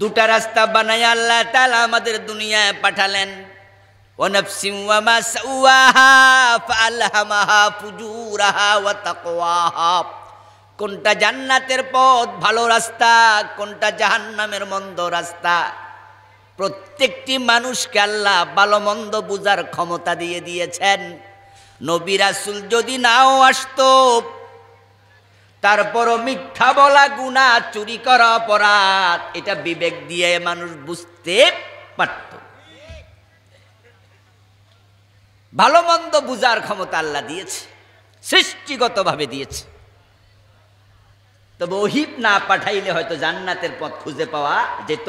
দুটা রাস্তা বানায় আল্লাহ তালা আমাদের দুনিয়ায় পাঠালেন কোনটা জান্নাতের পথ ভালো রাস্তা কোনটা জাহান্নামের মন্দ রাস্তা প্রত্যেকটি মানুষকে আল্লাহ ভালো মন্দ বুঝার ক্ষমতা দিয়ে দিয়েছেন নবিরাসুল যদি নাও আসতো তারপরও মিথ্যা বলা গুণা চুরি করা অপরাধ এটা বিবেক দিয়ে মানুষ বুঝতে পারত ভালো মন্দ বুঝার ক্ষমতা আল্লাহ দিয়েছে সৃষ্টিগতভাবে দিয়েছে তবে ওহিব না পাঠাইলে হয়তো জান্নাতের পথ খুঁজে পাওয়া যেত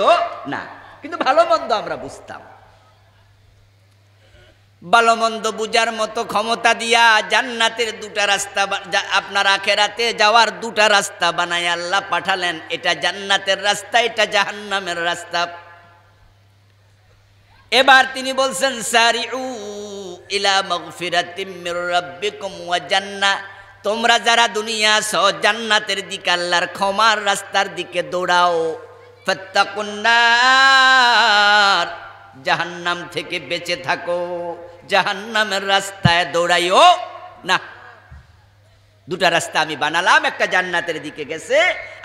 না কিন্তু ভালো মন্দ আমরা বুঝতাম ভালোমন্দ বুঝার মতো ক্ষমতা দিয়া জান্নাতের দুটা রাস্তা আপনার আখেরাতে যাওয়ার দুটা রাস্তা বানায় আল্লাহ পাঠালেন এটা জান্নাতের রাস্তা এটা জাহান্নামের রাস্তা এবার তিনি বলছেন সারি ইলা মগফিরাতিমির রাব্বিকুম ওয়া জান্না তোমরা যারা দুনিয়া স জান্নাতের দিকে আল্লাহর ক্ষমার রাস্তার দিকে দৌড়াও ফত্তাকুন্নার জাহান্নাম থেকে বেঁচে থাকো জাহান্নামের রাস্তায় দৌড়াইও না দুটা রাস্তা আমি বানালাম একটা জান্নাতের দিকে গেছে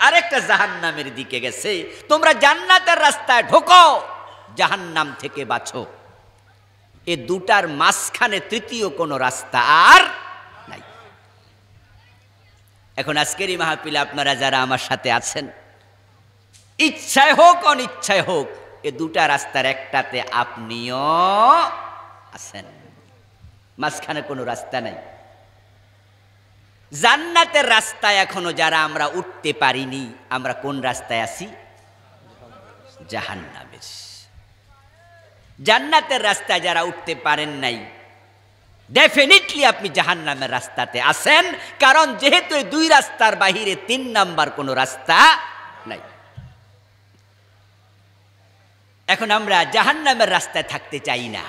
আর একটা জাহান্নামের দিকে গেছে তোমরা জান্নাতের রাস্তায় ঢোকো জাহান্নাম থেকে বাছো এ দুটার মাঝখানে তৃতীয় কোনো রাস্তা আর নাই এখন আজকেরই এই আপনারা যারা আমার সাথে আছেন ইচ্ছায় হোক অনিচ্ছায় হোক এ দুটা রাস্তার একটাতে আপনিও আছেন মাঝখানে কোনো রাস্তা নাই জান্নাতের রাস্তায় এখনো যারা আমরা উঠতে পারিনি আমরা কোন রাস্তায় আছি জাহান্নামের জান্নাতের রাস্তায় যারা উঠতে পারেন নাই ডেফিনেটলি আপনি জাহান্নামের রাস্তাতে আছেন কারণ যেহেতু দুই রাস্তার বাহিরে তিন নাম্বার কোনো রাস্তা নাই এখন আমরা জাহান্নামের রাস্তায় থাকতে চাই না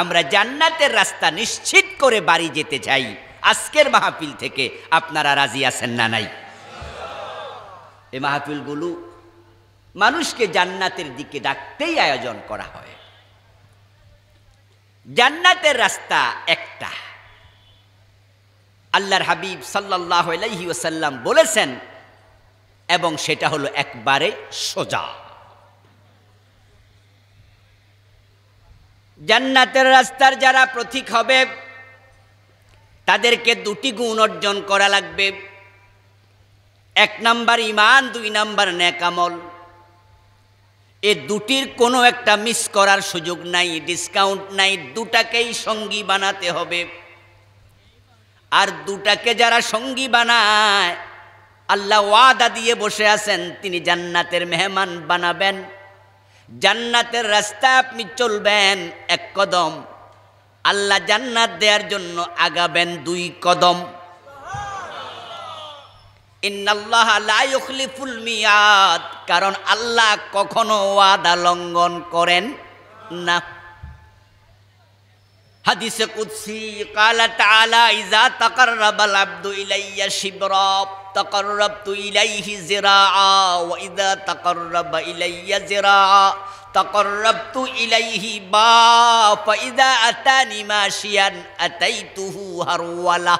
আমরা জান্নাতের রাস্তা নিশ্চিত করে বাড়ি যেতে চাই আজকের মাহফিল থেকে আপনারা রাজি আছেন না নাই এই মাহফিলগুলো মানুষকে জান্নাতের দিকে ডাকতেই আয়োজন করা হয় জান্নাতের রাস্তা একটা আল্লাহর হাবিব সাল্লাহ আলাইহি ওসাল্লাম বলেছেন এবং সেটা হলো একবারে সোজা জান্নাতের রাস্তার যারা প্রতীক হবে তাদেরকে দুটি গুণ অর্জন করা লাগবে এক নাম্বার ইমান দুই নাম্বার ন্যাকামল এ দুটির কোনো একটা মিস করার সুযোগ নাই ডিসকাউন্ট নাই দুটাকেই সঙ্গী বানাতে হবে আর দুটাকে যারা সঙ্গী বানায় আল্লাহ ওয়াদা দিয়ে বসে আছেন তিনি জান্নাতের মেহমান বানাবেন জান্নাতের রাস্তা আপনি চলবেন এক কদম আল্লাহ জান্নাত দেওয়ার জন্য আগাবেন দুই কদম মিয়াদ কারণ আল্লাহ কখনো ওয়াদা লঙ্ঘন করেন না হাদিসে কুদসি কালা তালা ইজা তাকাররাবাল আব্দু ইলাইয়া শিবরাব تقربت إليه زراعا وإذا تقرب إلي زراعا تقربت إليه با فإذا أتاني ماشيا أتيته هرولا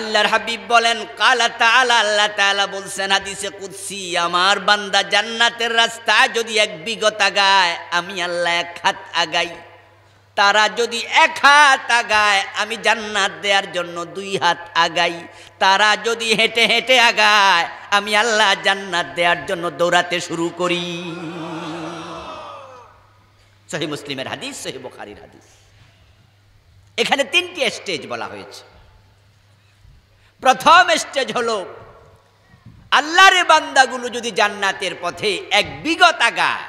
আল্লাহর হাবিব বলেন কালা তালা আল্লাহ তালা বলছেন হাদিসে কুদ্সি আমার বান্দা জান্নাতের রাস্তা যদি এক বিগত আগায় আমি আল্লাহ এক হাত আগাই তারা যদি এক হাত আগায় আমি জান্নাত দেওয়ার জন্য দুই হাত আগাই তারা যদি হেঁটে হেঁটে আগায় আমি আল্লাহ জান্নাত দেওয়ার জন্য দৌড়াতে শুরু করি সহি মুসলিমের হাদিস সহি বোখারির হাদিস এখানে তিনটি স্টেজ বলা হয়েছে প্রথম স্টেজ হল আল্লাহর বান্দাগুলো যদি জান্নাতের পথে এক বিগত আগায়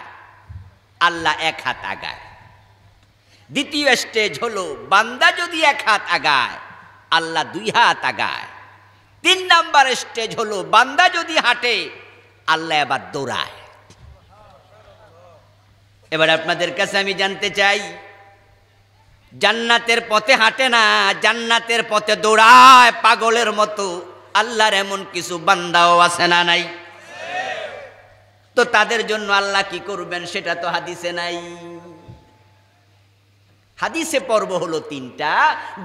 আল্লাহ এক হাত আগায় দ্বিতীয় স্টেজ হলো বান্দা যদি এক হাত আগায় আল্লাহ দুই হাত আগায় তিন নাম্বার স্টেজ হলো বান্দা যদি হাঁটে আল্লাহ এবার দৌড়ায় এবার আপনাদের কাছে আমি জানতে চাই জান্নাতের পথে হাঁটে না জান্নাতের পথে দৌড়ায় পাগলের মতো আল্লাহর এমন কিছু বান্দাও আছে না নাই তো তাদের জন্য আল্লাহ কি করবেন সেটা তো হাদিসে নাই হাদিসে পর্ব হলো তিনটা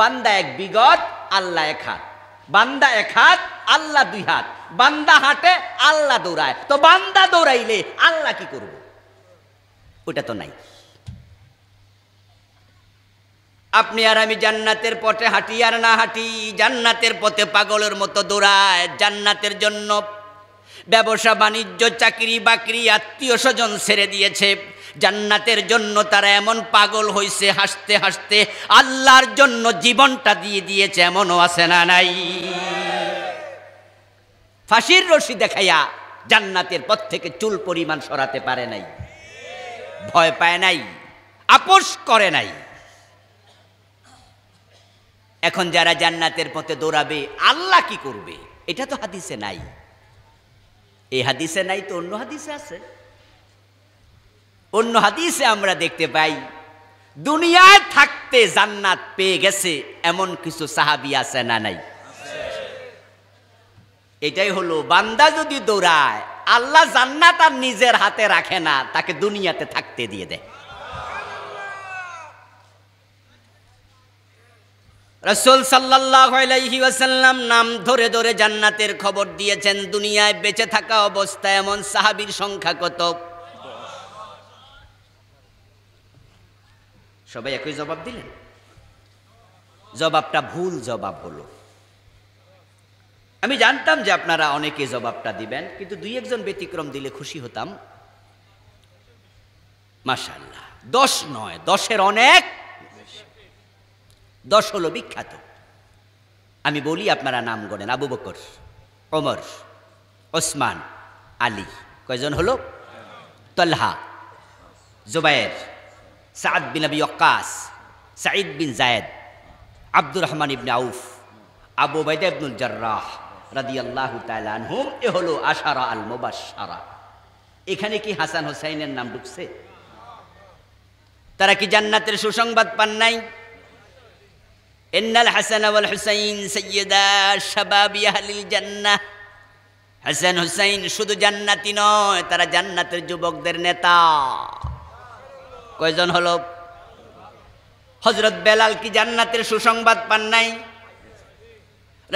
বান্দা এক বিগত আল্লাহ এক হাত বান্দা এক হাত আল্লাহ দুই হাত বান্দা হাটে আল্লাহ দৌড়ায় তো বান্দা দৌড়াইলে আল্লাহ কি করব ওটা তো নাই আপনি আর আমি জান্নাতের পথে হাঁটি আর না হাঁটি জান্নাতের পথে পাগলের মতো দৌড়ায় জান্নাতের জন্য ব্যবসা বাণিজ্য চাকরি বাকরি আত্মীয় স্বজন ছেড়ে দিয়েছে জান্নাতের জন্য তারা এমন পাগল হইছে হাসতে হাসতে আল্লাহর জন্য জীবনটা দিয়ে দিয়েছে এমনও আছে না নাই ফাঁসির রশি দেখাইয়া জান্নাতের পথ থেকে চুল পরিমাণ সরাতে পারে নাই ভয় পায় নাই আপোষ করে নাই এখন যারা জান্নাতের পথে দৌড়াবে আল্লাহ কি করবে এটা তো হাদিসে নাই এই হাদিসে নাই তো অন্য হাদিসে আছে অন্য হাদিসে আমরা দেখতে পাই দুনিয়ায় থাকতে জান্নাত পেয়ে গেছে এমন কিছু সাহাবি আছে না নাই এটাই হলো বান্দা যদি দৌড়ায় আল্লাহ জান্নাত আর নিজের হাতে রাখে না তাকে দুনিয়াতে থাকতে দিয়ে দেয় রসুল সাল্লাসাল্লাম নাম ধরে ধরে জান্নাতের খবর দিয়েছেন দুনিয়ায় বেঁচে থাকা অবস্থায় এমন সাহাবির সংখ্যা কত সবাই একই জবাব দিলেন জবাবটা ভুল জবাব হলো আমি জানতাম যে আপনারা অনেকে জবাবটা দিবেন কিন্তু দুই একজন ব্যতিক্রম দিলে খুশি হতাম মাসাল্লাহ দশ নয় দশের অনেক দশ হলো বিখ্যাত আমি বলি আপনারা নাম গড়েন আবু বকর ওমর ওসমান আলী কয়জন হলো তল্হা Zubair Saad bin Abi Waqqas Saeed bin Zaid Abdur Rahman ibn Auf Abu Ubaidah ibnul Jarrah রাদি আল্লাহ তালহুম এ হলো আশারা আল মোবাসারা এখানে কি হাসান হোসাইনের নাম ঢুকছে তারা কি জান্নাতের সুসংবাদ পান নাই ইন্নাল হাসান ওয়াল হুসাইন সৈয়দা শাবাবি আহলিল জান্নাহ হাসান হুসাইন শুধু জান্নাতি নয় তারা জান্নাতের যুবকদের নেতা কয়জন হলো হজরত বেলাল কি জান্নাতের সুসংবাদ পান নাই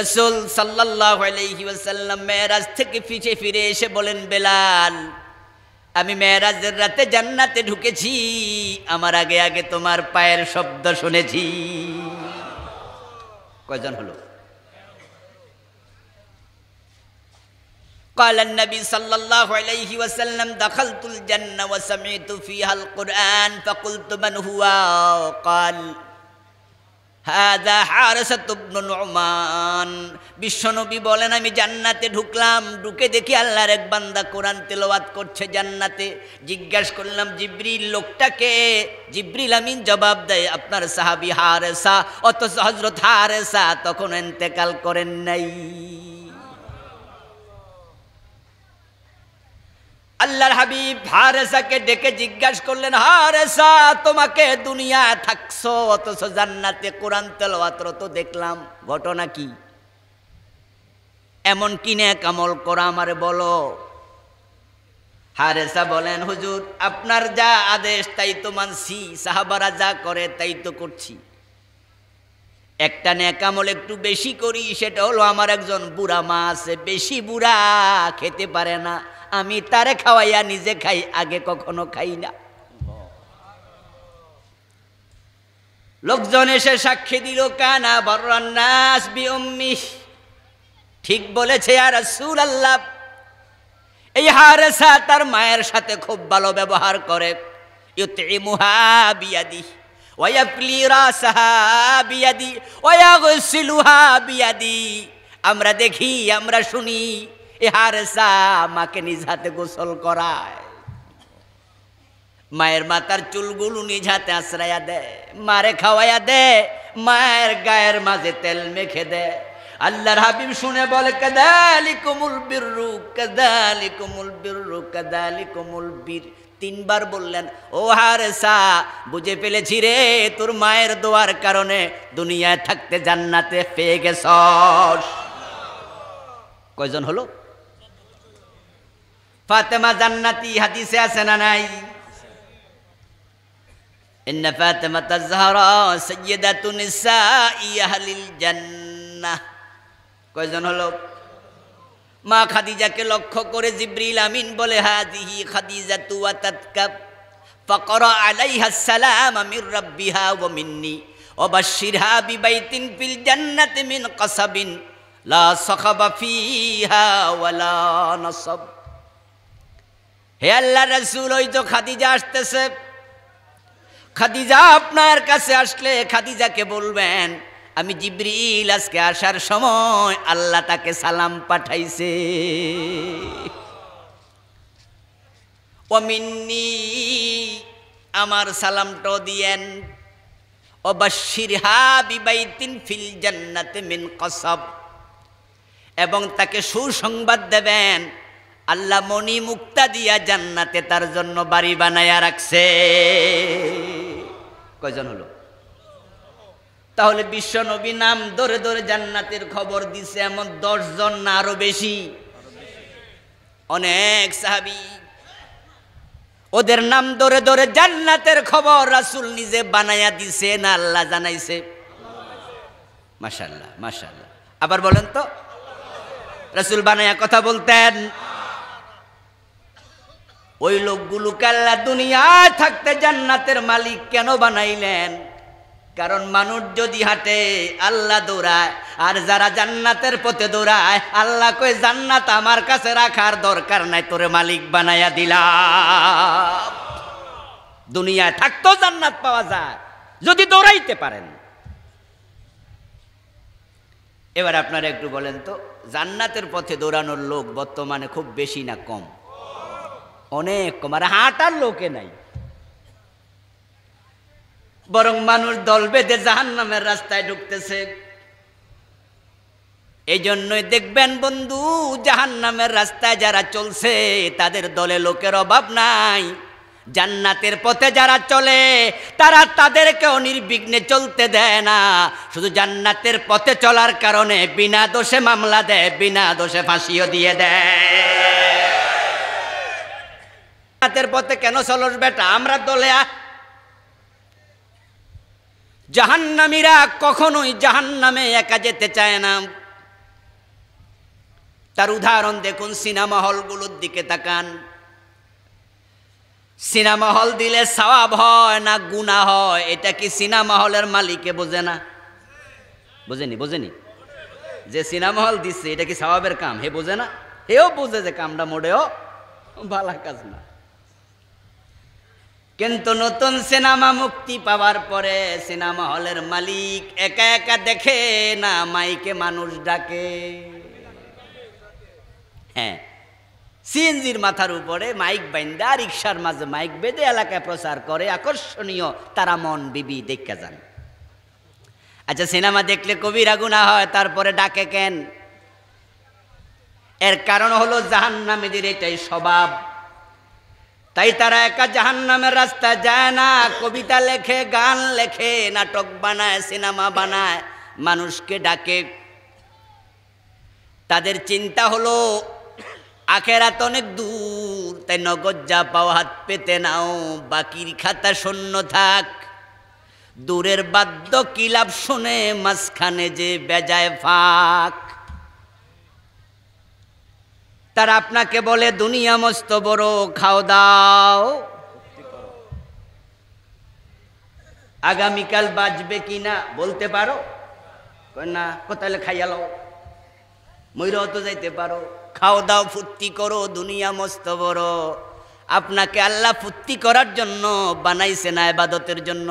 রসুল সাল্লাহ আলহিউসাল্লাম মেয়েরাজ থেকে ফিরে ফিরে এসে বলেন বেলাল আমি মেয়েরাজের রাতে জান্নাতে ঢুকেছি আমার আগে আগে তোমার পায়ের শব্দ শুনেছি কয়জন হলো قال النبي صلى الله عليه وسلم دخلت الجنة وسمعت فيها القرآن فقلت من هو قال হাদা হারসাত ইবনু নুমান বিশ্বনবী বলেন আমি জান্নাতে ঢুকলাম ঢুকে দেখি আল্লাহর এক বান্দা কোরআন তেলাওয়াত করছে জান্নাতে জিজ্ঞেস করলাম জিব্রিল লোকটাকে জিব্রিল আমিন জবাব দেয় আপনার সাহাবী হারেসা অথচ হযরত হারেসা তখন ইন্তেকাল করেন নাই আল্লাহর হাবিব হারেসাকে ডেকে জিজ্ঞাসা করলেন হারেসা তোমাকে দুনিয়া থাকছো অথচ জান্নাতে কোরআন তেলওয়াত্র তো দেখলাম ঘটনা কি এমন কিনে কামল করা আমার বলো হারেসা বলেন হুজুর আপনার যা আদেশ তাই তো মানছি সাহাবারা যা করে তাই তো করছি একটা ন্যাকামল একটু বেশি করি সেটা হলো আমার একজন বুড়া মা আছে বেশি বুড়া খেতে পারে না আমি তারে খাওয়াইয়া নিজে খাই আগে কখনো খাই না লোকজন এসে সাক্ষী দিল কানা বর্ণাস বিউম্মি ঠিক বলেছে আর সুর আল্লাহ এই হারেসা তার মায়ের সাথে খুব ভালো ব্যবহার করে বিয়াদি আমরা দেখি আমরা শুনি হারেসা মাকে নিজ হাতে গোসল করায় মায়ের মাথার চুলগুলো নিজ হাতে আশ্রয়া দেয় মারে খাওয়াইয়া দে মায়ের গায়ের মাঝে তেল মেখে দে আল্লাহর হাবিব শুনে বলে কাদালি কোমল বিরু কদালি কোমল বিরু কদালি কোমল বীর তিনবার বললেন ও হারেসা বুঝে পেলেছি রে তোর মায়ের দোয়ার কারণে দুনিয়ায় থাকতে জান্নাতে পেয়ে গেছ কয়জন হলো ফাতেমা জান্নাতি হাদিসে আছে না নাই ইন্না ফাতেমা তাজহারা সাইয়্যিদাতুন নিসাই আহলিল জান্নাহ কয়জন হলো মা খাদিজাকে লক্ষ্য করে জিব্রিল আমিন বলে হাদিহি খাদিজাতু ওয়া তাতকাব ফাকরা আলাইহা সালাম মির রাব্বিহা ওয়া মিন্নি وبشرها ببيت في الجنة من قصب لا صخب فيها ولا نصب হে আল্লাহ রসুল ওই তো খাদিজা আসতেছে খাদিজা আপনার কাছে আসলে খাদিজাকে বলবেন আমি জিব্রিল আজকে আসার সময় আল্লাহ তাকে সালাম পাঠাইছে অমিন্নি আমার সালামটাও দিয়েন অবাশির হা ফিল জান্নাতে মিন কসব এবং তাকে সুসংবাদ দেবেন আল্লাহ মনি মুক্তা দিয়া জান্নাতে তার জন্য বাড়ি বানায়া রাখছে কয়জন হলো তাহলে নবী নাম ধরে ধরে জান্নাতের খবর দিছে এমন দশজন না আরো বেশি অনেক সাহাবি ওদের নাম ধরে ধরে জান্নাতের খবর রাসুল নিজে বানায়া দিছে না আল্লাহ জানাইছে মাসাল্লাহ মাসাল্লাহ আবার বলেন তো রাসুল বানায়া কথা বলতেন ওই লোকগুলো কাল্লা দুনিয়ায় থাকতে জান্নাতের মালিক কেন বানাইলেন কারণ মানুষ যদি হাঁটে আল্লাহ দৌড়ায় আর যারা জান্নাতের পথে দৌড়ায় আল্লাহ কই জান্নাত আমার কাছে রাখার দরকার নাই তোরে মালিক বানাইয়া দিলাম দুনিয়ায় থাকতো জান্নাত পাওয়া যায় যদি দৌড়াইতে পারেন এবার আপনারা একটু বলেন তো জান্নাতের পথে দৌড়ানোর লোক বর্তমানে খুব বেশি না কম অনেক কম আর হাঁটার লোকে নাই বরং মানুষ দল বেঁধে জাহান নামের রাস্তায় ঢুকতেছে এই জন্যই দেখবেন বন্ধু জাহান নামের রাস্তায় যারা চলছে তাদের দলে লোকের অভাব নাই জান্নাতের পথে যারা চলে তারা তাদেরকেও নির্বিঘ্নে চলতে দেয় না শুধু জান্নাতের পথে চলার কারণে বিনা দোষে মামলা দেয় বিনা দোষে ফাঁসিও দিয়ে দেয় হাতের পথে কেন চলস বেটা আমরা দলে আ জাহান্নামীরা কখনোই জাহান্নামে একা যেতে চায় না তার উদাহরণ দেখুন সিনেমা হলগুলোর দিকে তাকান সিনেমা হল দিলে সবাব হয় না গুণা হয় এটা কি সিনেমা হলের মালিকে বোঝে না বোঝেনি বোঝেনি যে সিনেমা হল দিচ্ছে এটা কি সওয়াবের কাম হে বোঝে না হেও বোঝে যে কামটা মোটেও ভালা কাজ না কিন্তু নতুন সিনেমা মুক্তি পাওয়ার পরে সিনেমা হলের মালিক একা একা দেখে না মাইকে মানুষ ডাকে হ্যাঁ সিএনজির মাথার উপরে মাইক বাইন্দা রিক্সার মাঝে মাইক বেঁধে এলাকায় প্রচার করে আকর্ষণীয় তারা মন বিবি দেখে যান আচ্ছা সিনেমা দেখলে কবির আগুনা হয় তারপরে ডাকে কেন এর কারণ হলো জাহান্নামীদের এটাই স্বভাব তাই তারা একা জাহান্নামের রাস্তা যায় না কবিতা লেখে গান লেখে নাটক বানায় সিনেমা বানায় মানুষকে ডাকে তাদের চিন্তা হলো আখেরাত অনেক দূর তাই নগদ যা পাও হাত পেতে নাও বাকির খাতা শূন্য থাক দূরের বাদ্য কিলাপ শুনে মাঝখানে যে বেজায় ফাঁক তার আপনাকে বলে দুনিয়া মস্ত বড় খাও দাও আগামীকাল বাঁচবে কি না বলতে পারো না কোথায় খাইয়া লও ময়ূর তো যাইতে পারো খাও দাও ফুর্তি করো দুনিয়া মস্ত বড় আপনাকে আল্লাহ ফুর্তি করার জন্য বানাইছে না আবাদতের জন্য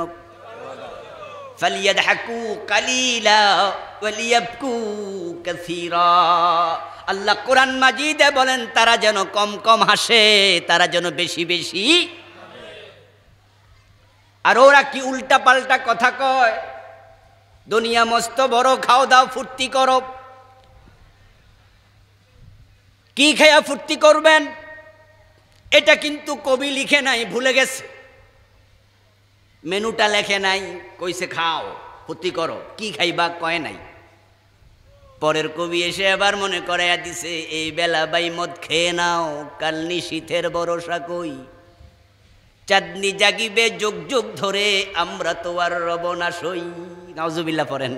ফালিয়াদহাকু কালিলা ওয়ালিয়াবকু কাসীরা আল্লাহ কোরআন মাজিদে বলেন তারা যেন কম কম হাসে তারা যেন বেশি বেশি আর ওরা কি উল্টা পাল্টা কথা কয় দুনিয়া মস্ত বড় খাও দাও ফুর্তি করো কি খেয়া ফুর্তি করবেন এটা কিন্তু কবি লিখে নাই ভুলে গেছে মেনুটা লেখে নাই কইসে খাও ক্ষতি করো কি খাইবা কয় নাই পরের কবি এসে আবার মনে করাইয়া দিছে এই বেলা বাই মদ খেয়ে নাও কাল নিশীথের ভরসা কই চাঁদনি জাগিবে যুগ যুগ ধরে আমরা তো আর রব না সই নাজুবিল্লা পড়েন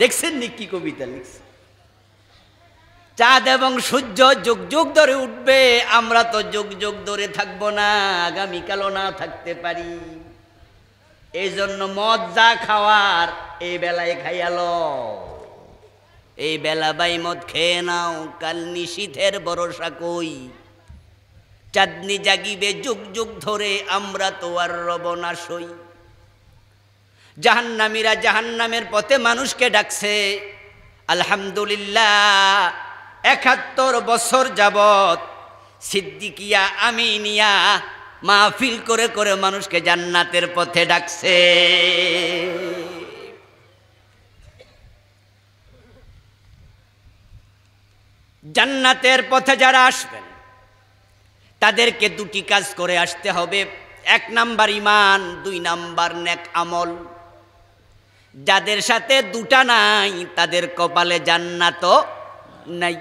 দেখছেন নি কি কবিতা লিখছে চাঁদ এবং সূর্য যুগ যুগ ধরে উঠবে আমরা তো যুগ যুগ ধরে থাকবো না আগামীকালও না থাকতে পারি এই জন্য মদ যা খাওয়ার এই বেলায় খাইয়াল এই বেলা বাই মদ খেয়ে নাও কাল নিশীথের ভরসা কই চাঁদনি জাগিবে যুগ যুগ ধরে আমরা তো আর রবনা সই জাহান্নামীরা জাহান্নামের পথে মানুষকে ডাকছে আলহামদুলিল্লাহ একাত্তর বছর যাবত সিদ্দিকিয়া আমিনিয়া মাহফিল করে করে মানুষকে জান্নাতের পথে ডাকছে জান্নাতের পথে যারা আসবেন তাদেরকে দুটি কাজ করে আসতে হবে এক নাম্বার ইমান দুই নাম্বার নেক আমল যাদের সাথে দুটা নাই তাদের কপালে জান্নাতও নাই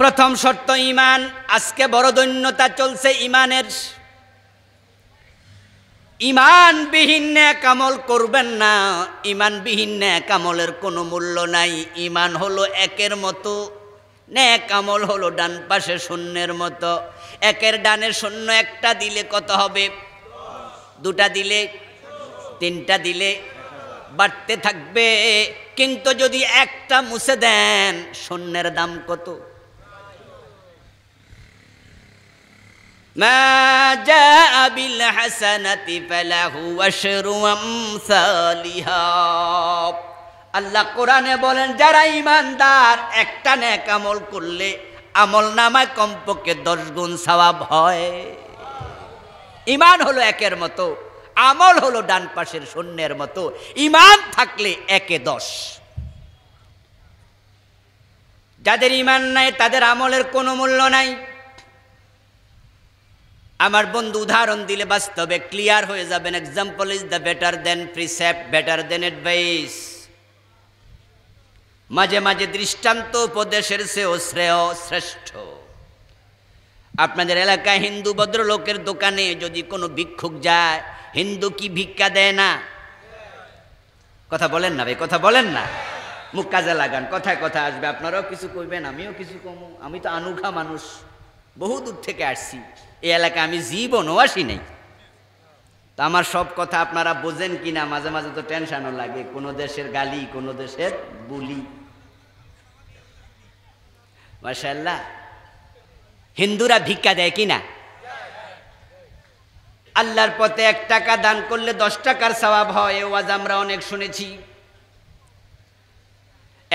প্রথম শর্ত ইমান আজকে বড় দৈন্যতা চলছে ইমানের ইমানবিহীন কামল করবেন না ইমানবিহীন কামলের কোনো মূল্য নাই ইমান হলো একের মতো ন্যাক হলো ডান পাশে শূন্যের মতো একের ডানে শূন্য একটা দিলে কত হবে দুটা দিলে তিনটা দিলে বাড়তে থাকবে কিন্তু যদি একটা মুছে দেন শূন্যের দাম কত আল্লাহ কোরআনে বলেন যারা ইমানদার একটা নেক আমল করলে আমল নামায় কমপক্ষে দশ গুণ সওয়াব হয় ইমান হলো একের মতো আমল হলো ডান পাশের শূন্যের মতো ইমান থাকলে একে দশ যাদের ইমান নাই তাদের আমলের কোনো মূল্য নাই আমার বন্ধু উদাহরণ দিলে বাস্তবে ক্লিয়ার হয়ে যাবেন example is the better than precept better than advice মাঝে মাঝে দৃষ্টান্ত উপদেশের সেও শ্রেয় শ্রেষ্ঠ আপনাদের এলাকায় হিন্দু ভদ্রলোকের দোকানে যদি কোনো ভিক্ষুক যায় হিন্দু কি ভিক্ষা দেয় না কথা বলেন না ভাই কথা বলেন না মুখ কাজে লাগান কথায় কথা আসবে আপনারাও কিছু কইবেন আমিও কিছু কম আমি তো আনুঘা মানুষ বহু দূর থেকে আসছি এই এলাকায় আমি জীবনও আসি নাই তো আমার সব কথা আপনারা বোঝেন কি না মাঝে মাঝে তো টেনশনও লাগে কোনো দেশের গালি কোনো দেশের বুলি মাসাল্লাহ হিন্দুরা ভিক্ষা দেয় কি না আল্লাহর পথে এক টাকা দান করলে দশ টাকার স্বভাব হয় ওয়াজ আমরা অনেক শুনেছি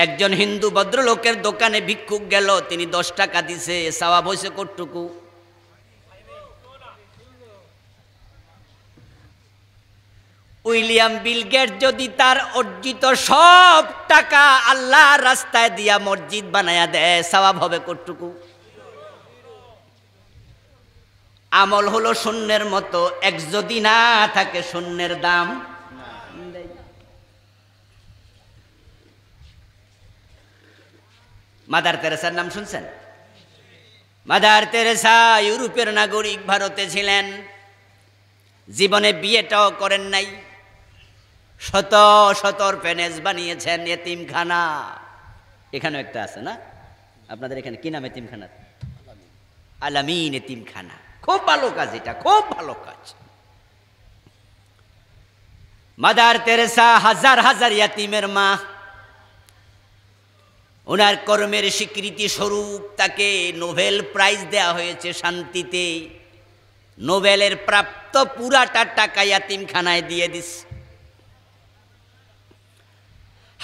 একজন হিন্দু ভদ্রলোকের দোকানে ভিক্ষুক গেল তিনি দশ টাকা দিছে স্বভাব হয়েছে কটটুকু উইলিয়াম বিলগেট যদি তার অর্জিত সব টাকা আল্লাহ রাস্তায় দিয়া মসজিদ বানায়া দেয় স্বভাব হবে কটুকু আমল হলো শূন্যের মতো এক যদি না থাকে শূন্যের দাম মাদার তেরেসার নাম শুনছেন মাদার তেরেসা ইউরোপের নাগরিক ভারতে ছিলেন জীবনে বিয়েটাও করেন নাই শত শতর প্যানেজ বানিয়েছেন এতিমখানা এখানেও একটা আছে না আপনাদের এখানে কি নাম এতিমখানা আলামিন এতিমখানা খুব ভালো কাজ এটা খুব ভালো কাজ মাদার তেরেসা হাজার হাজার ইয়াতিমের মা ওনার কর্মের স্বীকৃতি স্বরূপ তাকে নোবেল প্রাইজ দেয়া হয়েছে শান্তিতে নোবেলের প্রাপ্ত পুরাটা টাকা ইয়াতিমখানায় দিয়ে দিচ্ছে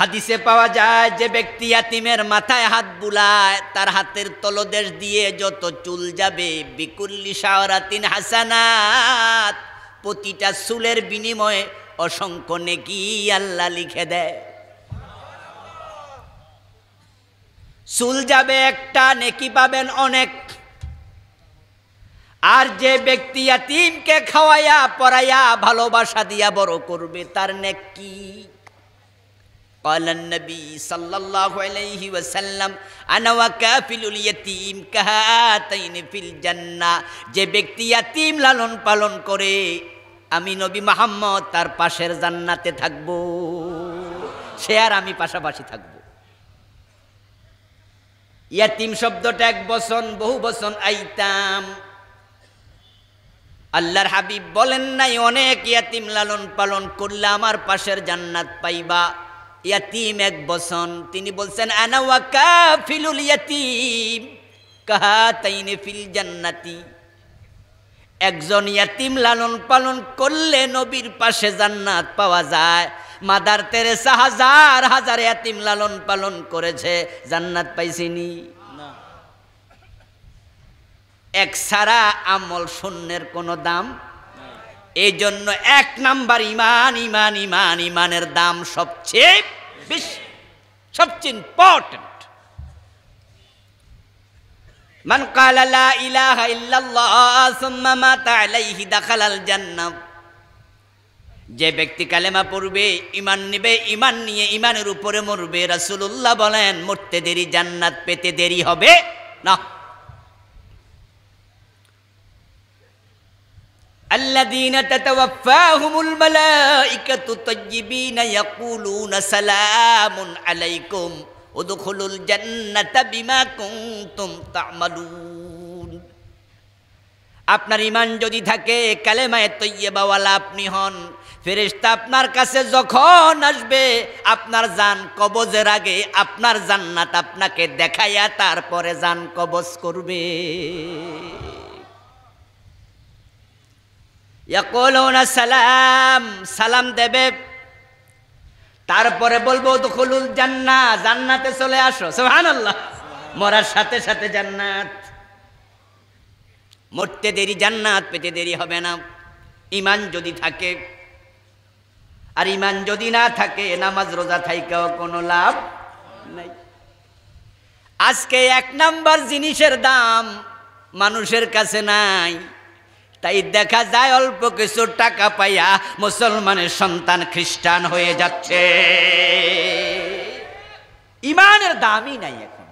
হাদিসে পাওয়া যায় যে ব্যক্তি আতিমের মাথায় হাত বুলায় তার হাতের তলদেশ দিয়ে যত চুল যাবে বিকুল্লি শাহরাতিন হাসানাত প্রতিটা চুলের বিনিময়ে অসংখ্য নেকি আল্লাহ লিখে দেয় চুল যাবে একটা নেকি পাবেন অনেক আর যে ব্যক্তি আতিমকে খাওয়াইয়া পড়াইয়া ভালোবাসা দিয়া বড় করবে তার নেকি قال النبي صلى الله عليه وسلم انا وكافل اليتيم كهاتين في الجنه যে ব্যক্তি ইয়াতিম লালন পালন করে আমি নবী মোহাম্মদ তার পাশের জান্নাতে থাকব সে আর আমি পাশাপাশি থাকব ইয়াতিম শব্দটা এক বচন বহু বচন আইতাম আল্লাহর হাবিব বলেন নাই অনেক ইয়াতিম লালন পালন করলে আমার পাশের জান্নাত পাইবা ইয়াতিম এক বসন তিনি বলছেন আনাওয়া ফিলুল ইয়াতিম কাহা তাইনে ফিল জান্নাতি একজন ইয়াতিম লালন পালন করলে নবীর পাশে জান্নাত পাওয়া যায় মাদার তেরেসা হাজার হাজার ইয়াতিম লালন পালন করেছে জান্নাত পাইছিনি এক সারা আমল শূন্যের কোনো দাম এই জন্য এক নাম্বার ইমান ইমান ইমান ইমানের দাম সবচেয়ে বেশি সবচেয়ে ইম্পর্টেন্ট من قال لا إله إلا الله যে ব্যক্তি কালেমা পড়বে ইমান নিবে ইমান নিয়ে ইমানের উপরে মরবে রাসুল্লাহ বলেন মরতে দেরি জান্নাত পেতে দেরি হবে না الذين تتوفاهم الملائكة الطيبين يقولون سلام عليكم ادخلوا الجنة بما كنتم تعملون আপনার ইমান যদি থাকে কালেমায় তৈয়বাওয়ালা আপনি হন ফেরেশতা আপনার কাছে যখন আসবে আপনার জান কবজের আগে আপনার জান্নাত আপনাকে দেখাইয়া তারপরে জান কবজ করবে ইয়াকুলুনা সালাম সালাম দেবে তারপরে বলবো দখলুল জান্না জান্নাতে চলে আসো সুবহানাল্লাহ মরার সাথে সাথে জান্নাত মরতে দেরি জান্নাত পেতে দেরি হবে না ইমান যদি থাকে আর ইমান যদি না থাকে নামাজ রোজা থাইকেও কোনো লাভ নাই আজকে এক নাম্বার জিনিসের দাম মানুষের কাছে নাই তাই দেখা যায় অল্প কিছু টাকা পাইয়া মুসলমানের সন্তান খ্রিস্টান হয়ে যাচ্ছে ইমানের দামই নাই এখন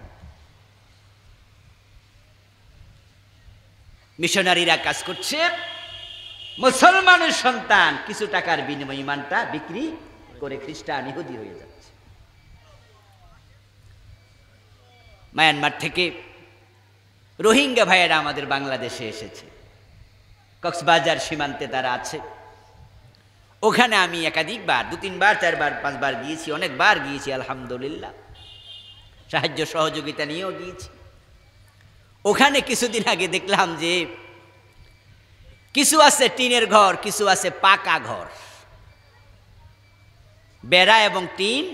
মিশনারিরা কাজ করছে মুসলমানের সন্তান কিছু টাকার বিনিময় ইমানটা বিক্রি করে খ্রিস্টান ইহুদি হয়ে যাচ্ছে মায়ানমার থেকে রোহিঙ্গা ভাইয়েরা আমাদের বাংলাদেশে এসেছে কক্সবাজার সীমান্তে তারা আছে ওখানে আমি একাধিকবার দু তিনবার চারবার পাঁচবার গিয়েছি অনেকবার গিয়েছি আলহামদুলিল্লাহ সাহায্য সহযোগিতা নিয়েও গিয়েছি ওখানে কিছুদিন আগে দেখলাম যে কিছু আছে টিনের ঘর কিছু আছে পাকা ঘর বেড়া এবং টিন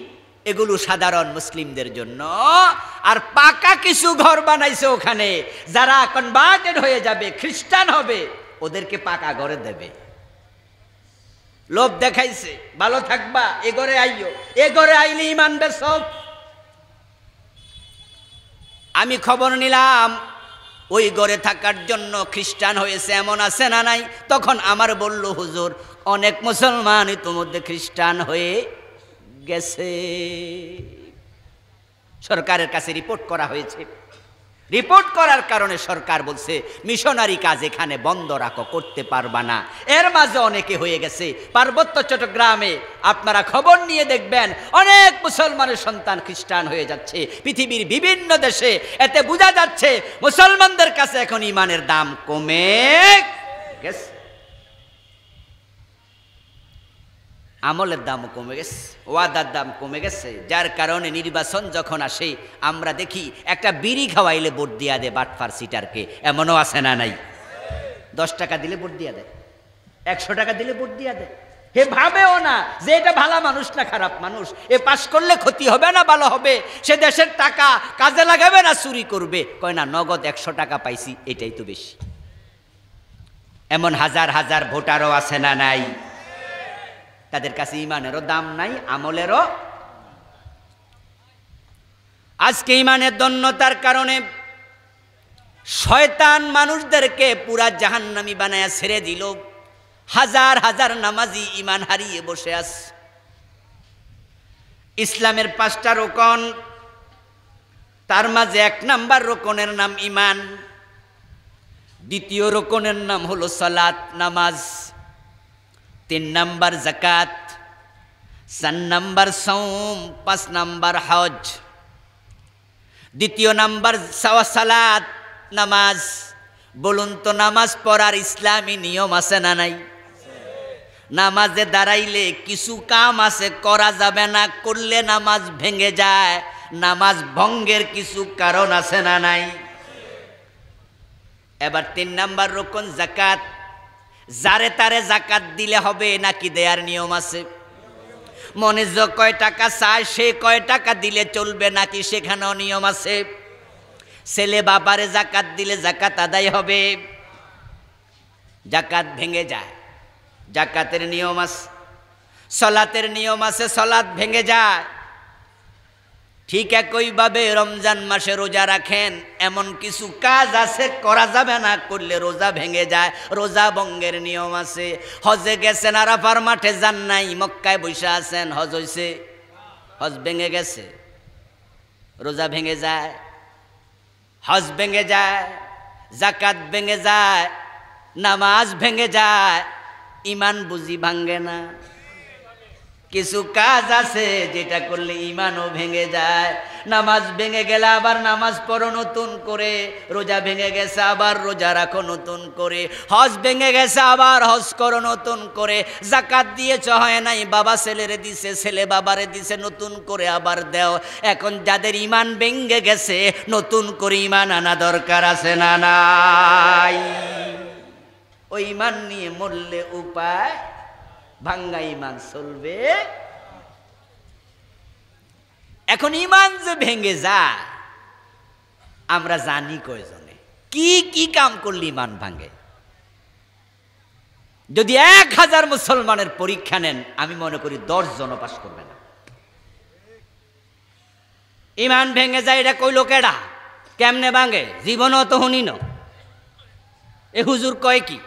এগুলো সাধারণ মুসলিমদের জন্য আর পাকা কিছু ঘর বানাইছে ওখানে যারা কনভার্টেড হয়ে যাবে খ্রিস্টান হবে ওদেরকে পাকা ঘরে দেবে লোভ দেখাইছে ভালো থাকবা এ ঘরে আইও এ ঘরে আইলে ইমান সব আমি খবর নিলাম ওই ঘরে থাকার জন্য খ্রিস্টান হয়েছে এমন আছে না নাই তখন আমার বলল হুজুর অনেক মুসলমান ইতিমধ্যে খ্রিস্টান হয়ে গেছে সরকারের কাছে রিপোর্ট করা হয়েছে রিপোর্ট করার কারণে সরকার বলছে মিশনারি কাজ এখানে বন্ধ রাখো করতে পারবা না এর মাঝে অনেকে হয়ে গেছে পার্বত্য চট্টগ্রামে আপনারা খবর নিয়ে দেখবেন অনেক মুসলমানের সন্তান খ্রিস্টান হয়ে যাচ্ছে পৃথিবীর বিভিন্ন দেশে এতে বোঝা যাচ্ছে মুসলমানদের কাছে এখন ইমানের দাম কমে গেছে আমলের দামও কমে গেছে ওয়াদার দাম কমে গেছে যার কারণে নির্বাচন যখন আসে আমরা দেখি একটা বিড়ি খাওয়াইলে ভোট দিয়া দেয় বাটফার সিটারকে এমনও আছে না নাই দশ টাকা দিলে ভোট দিয়া দেয় একশো টাকা দিলে ভোট দিয়া দেয় হে ভাবেও না যে এটা ভালো মানুষ না খারাপ মানুষ এ পাশ করলে ক্ষতি হবে না ভালো হবে সে দেশের টাকা কাজে লাগাবে না চুরি করবে কয় না নগদ একশো টাকা পাইছি এটাই তো বেশি এমন হাজার হাজার ভোটারও আছে না নাই তাদের কাছে ইমানেরও দাম নাই আমলেরও আজকে ইমানের দন্যতার কারণে শয়তান মানুষদেরকে পুরা জাহান্নামি বানায়া ছেড়ে দিল হাজার হাজার নামাজি ইমান হারিয়ে বসে আস ইসলামের পাঁচটা রোকন তার মাঝে এক নাম্বার রোকনের নাম ইমান দ্বিতীয় রোকনের নাম হলো সালাত নামাজ তিন নাম্বার জকাত চার নাম্বার সৌম পাঁচ নাম্বার হজ দ্বিতীয় নাম্বার সালাত নামাজ বলুন তো নামাজ পড়ার ইসলামী নিয়ম আছে না নাই নামাজে দাঁড়াইলে কিছু কাম আছে করা যাবে না করলে নামাজ ভেঙে যায় নামাজ ভঙ্গের কিছু কারণ আছে না নাই এবার তিন নাম্বার রোকন জাকাত যারে তারে জাকাত দিলে হবে নাকি দেয়ার নিয়ম আছে মনে যে কয় টাকা চায় সে কয় টাকা দিলে চলবে নাকি সেখানেও নিয়ম আছে ছেলে বাবারে জাকাত দিলে জাকাত আদায় হবে জাকাত ভেঙে যায় জাকাতের নিয়ম আছে সলাতের নিয়ম আছে সলাত ভেঙে যায় ঠিক একইভাবে রমজান মাসে রোজা রাখেন এমন কিছু কাজ আছে করা যাবে না করলে রোজা ভেঙে যায় রোজা বঙ্গের নিয়ম আছে হজে গেছেন আরাফার মাঠে যান নাই মক্কায় বসে আছেন হজ হইছে হজ ভেঙে গেছে রোজা ভেঙে যায় হজ ভেঙে যায় জাকাত ভেঙে যায় নামাজ ভেঙে যায় ইমান বুঝি ভাঙ্গে না কিছু কাজ আছে যেটা করলে ইমানও ভেঙে যায় নামাজ ভেঙে গেলে আবার নামাজ পড়ো নতুন করে রোজা ভেঙে গেছে আবার রোজা রাখো নতুন করে হজ ভেঙে গেছে আবার হজ করো নতুন করে জাকাত দিয়েছ হয় নাই বাবা ছেলেরে দিছে ছেলে বাবারে দিছে নতুন করে আবার দেও এখন যাদের ইমান ভেঙে গেছে নতুন করে ইমান আনা দরকার আছে না নাই ওই ইমান নিয়ে মরলে উপায় ভাঙ্গা ইমান চলবে এখন ইমান যে ভেঙে যা আমরা জানি কয়জনে কি কি কাম করলে ইমান ভাঙে যদি এক হাজার মুসলমানের পরীক্ষা নেন আমি মনে করি দশ জন পাশ করবে না ইমান ভেঙে যায় এটা কই লোকেরা কেমনে ভাঙে জীবনও তো ন এ হুজুর কয় কি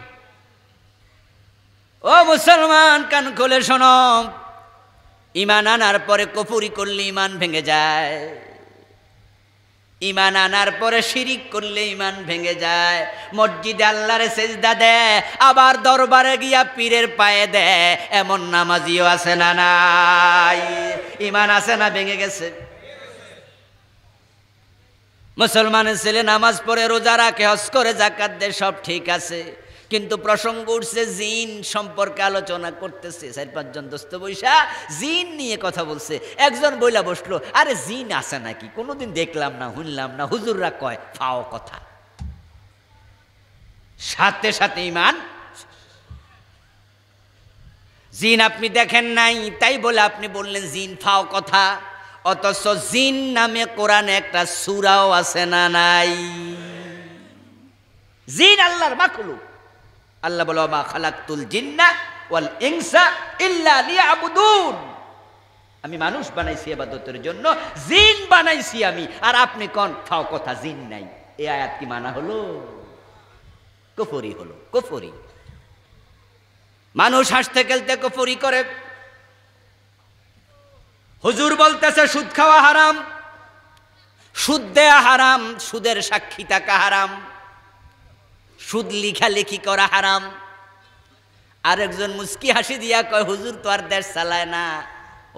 ও মুসলমান কান খোলে শোনম ইমান আনার পরে কপুরি করলে ইমান ভেঙে যায় ইমান আনার পরে শিরিক করলে ইমান ভেঙে যায় মসজিদে আল্লাহরে সেজদা দেয় আবার দরবারে গিয়া পীরের পায়ে দেয় এমন নামাজিও আছে না নাই ইমান আছে না ভেঙে গেছে মুসলমানের ছেলে নামাজ পড়ে রোজা রাখে হস করে জাকাত দেয় সব ঠিক আছে কিন্তু প্রসঙ্গ উঠছে জিন সম্পর্কে আলোচনা করতেছে চার পাঁচজন দোস্ত বৈশা জিন নিয়ে কথা বলছে একজন বইলা বসলো আরে জিন আছে নাকি কোনোদিন দেখলাম না শুনলাম না হুজুররা কয় ফাও কথা সাথে সাথে ইমান জিন আপনি দেখেন নাই তাই বলে আপনি বললেন জিন ফাও কথা অথচ জিন নামে কোরআনে একটা সুরাও আছে না নাই জিন আল্লাহর মাকলুক আল্লাহ বলো মা খালাকুল জিন্না ওয়াল ইংসা ইল্লা লিয়াবুদুন আমি মানুষ বানাইছি আবাদতের জন্য জিন বানাইছি আমি আর আপনি কোন ফাও কথা জিন নাই এ আয়াত কি মানা হলো কুফরি হলো কুফরি মানুষ হাসতে খেলতে কুফরি করে হুজুর বলতেছে সুদ খাওয়া হারাম সুদ দেয়া হারাম সুদের সাক্ষী থাকা হারাম সুদ লিখালেখি করা হারাম আরেকজন মুস্কি হাসি দিয়া কয় হুজুর তো আর দেশ চালায় না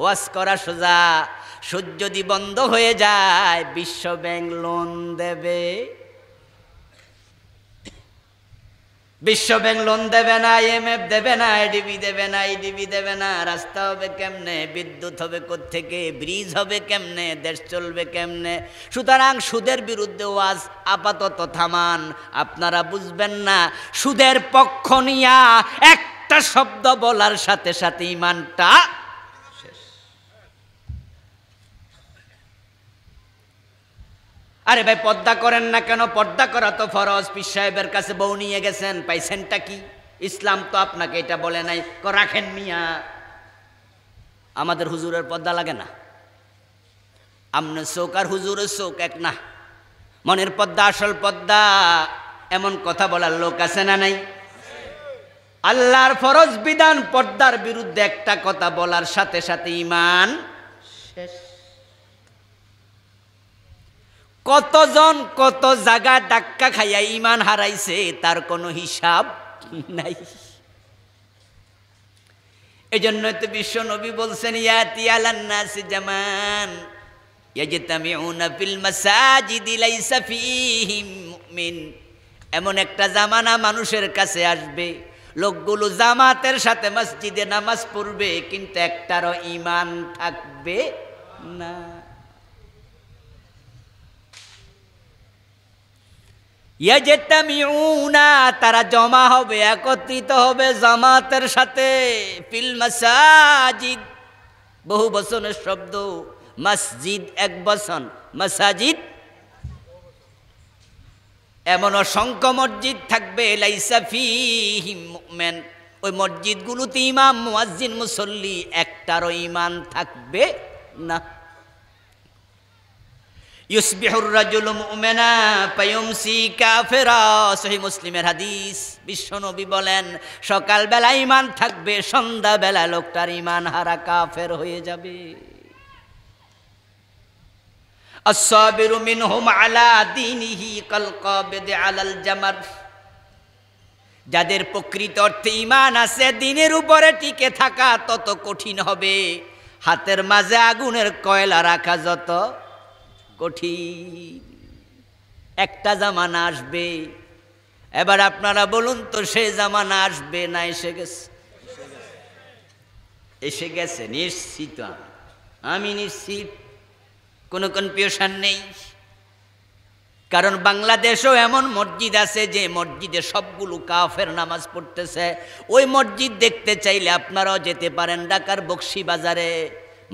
ওয়াস করা সোজা সুদ যদি বন্ধ হয়ে যায় বিশ্ব ব্যাংক লোন দেবে বিশ্ব ব্যাংক লোন দেবে না এফ দেবে না আইডিবি দেবে না আইডিবি দেবে না রাস্তা হবে কেমনে বিদ্যুৎ হবে থেকে ব্রিজ হবে কেমনে দেশ চলবে কেমনে সুতরাং সুদের বিরুদ্ধে ওয়াজ আপাতত থামান আপনারা বুঝবেন না সুদের পক্ষ নিয়া একটা শব্দ বলার সাথে সাথে ইমানটা আরে ভাই পর্দা করেন না কেন পর্দা করা তো ফরজ পীর সাহেবের কাছে বউ নিয়ে গেছেন পাইছেনটা কি ইসলাম তো আপনাকে এটা বলে নাই রাখেন মিয়া আমাদের হুজুরের পর্দা লাগে না আপনার শোক আর হুজুরের শোক এক না মনের পদ্মা আসল পদ্মা এমন কথা বলার লোক আছে না নাই আল্লাহর ফরজ বিধান পর্দার বিরুদ্ধে একটা কথা বলার সাথে সাথে ইমান শেষ কতজন কত জায়গা ডাক্কা খাইয়া ইমান হারাইছে তার কোনো হিসাব নাই এই জন্য তো বিশ্ব নবী বলছেন এমন একটা জামানা মানুষের কাছে আসবে লোকগুলো জামাতের সাথে মসজিদে নামাজ পড়বে কিন্তু একটারও ইমান থাকবে না তারা জমা হবে একত্রিত হবে জামাতের সাথে ফিল মাসাজিদ বহু বসনের শব্দ মসজিদ এক বসন মাসাজিদ এমন অসংখ্য মসজিদ থাকবে লাইসাফিহিমেন ওই মসজিদগুলোতে ইমাম মসজিদ মুসল্লি একটারও ইমান থাকবে না ইউসবিহুর রাজুল মুমিনা পায়ুমসি কাফেরা সহি মুসলিমের হাদিস বিশ্বনবী বলেন সকালবেলা ইমান থাকবে সন্ধ্যাবেলা লোকটার ইমান হারা কাফের হয়ে যাবে الصابر منهم على دينه كالقابض على الجمر যাদের প্রকৃত অর্থে ইমান আছে দিনের উপরে টিকে থাকা তত কঠিন হবে হাতের মাঝে আগুনের কয়লা রাখা যত কঠিন একটা জামান আসবে এবার আপনারা বলুন তো সে জামান আসবে না এসে গেছে এসে গেছে নিশ্চিত আমি নিশ্চিত কোনো কনফিউশন নেই কারণ বাংলাদেশেও এমন মসজিদ আছে যে মসজিদে সবগুলো কাফের নামাজ পড়তেছে ওই মসজিদ দেখতে চাইলে আপনারাও যেতে পারেন ঢাকার বক্সি বাজারে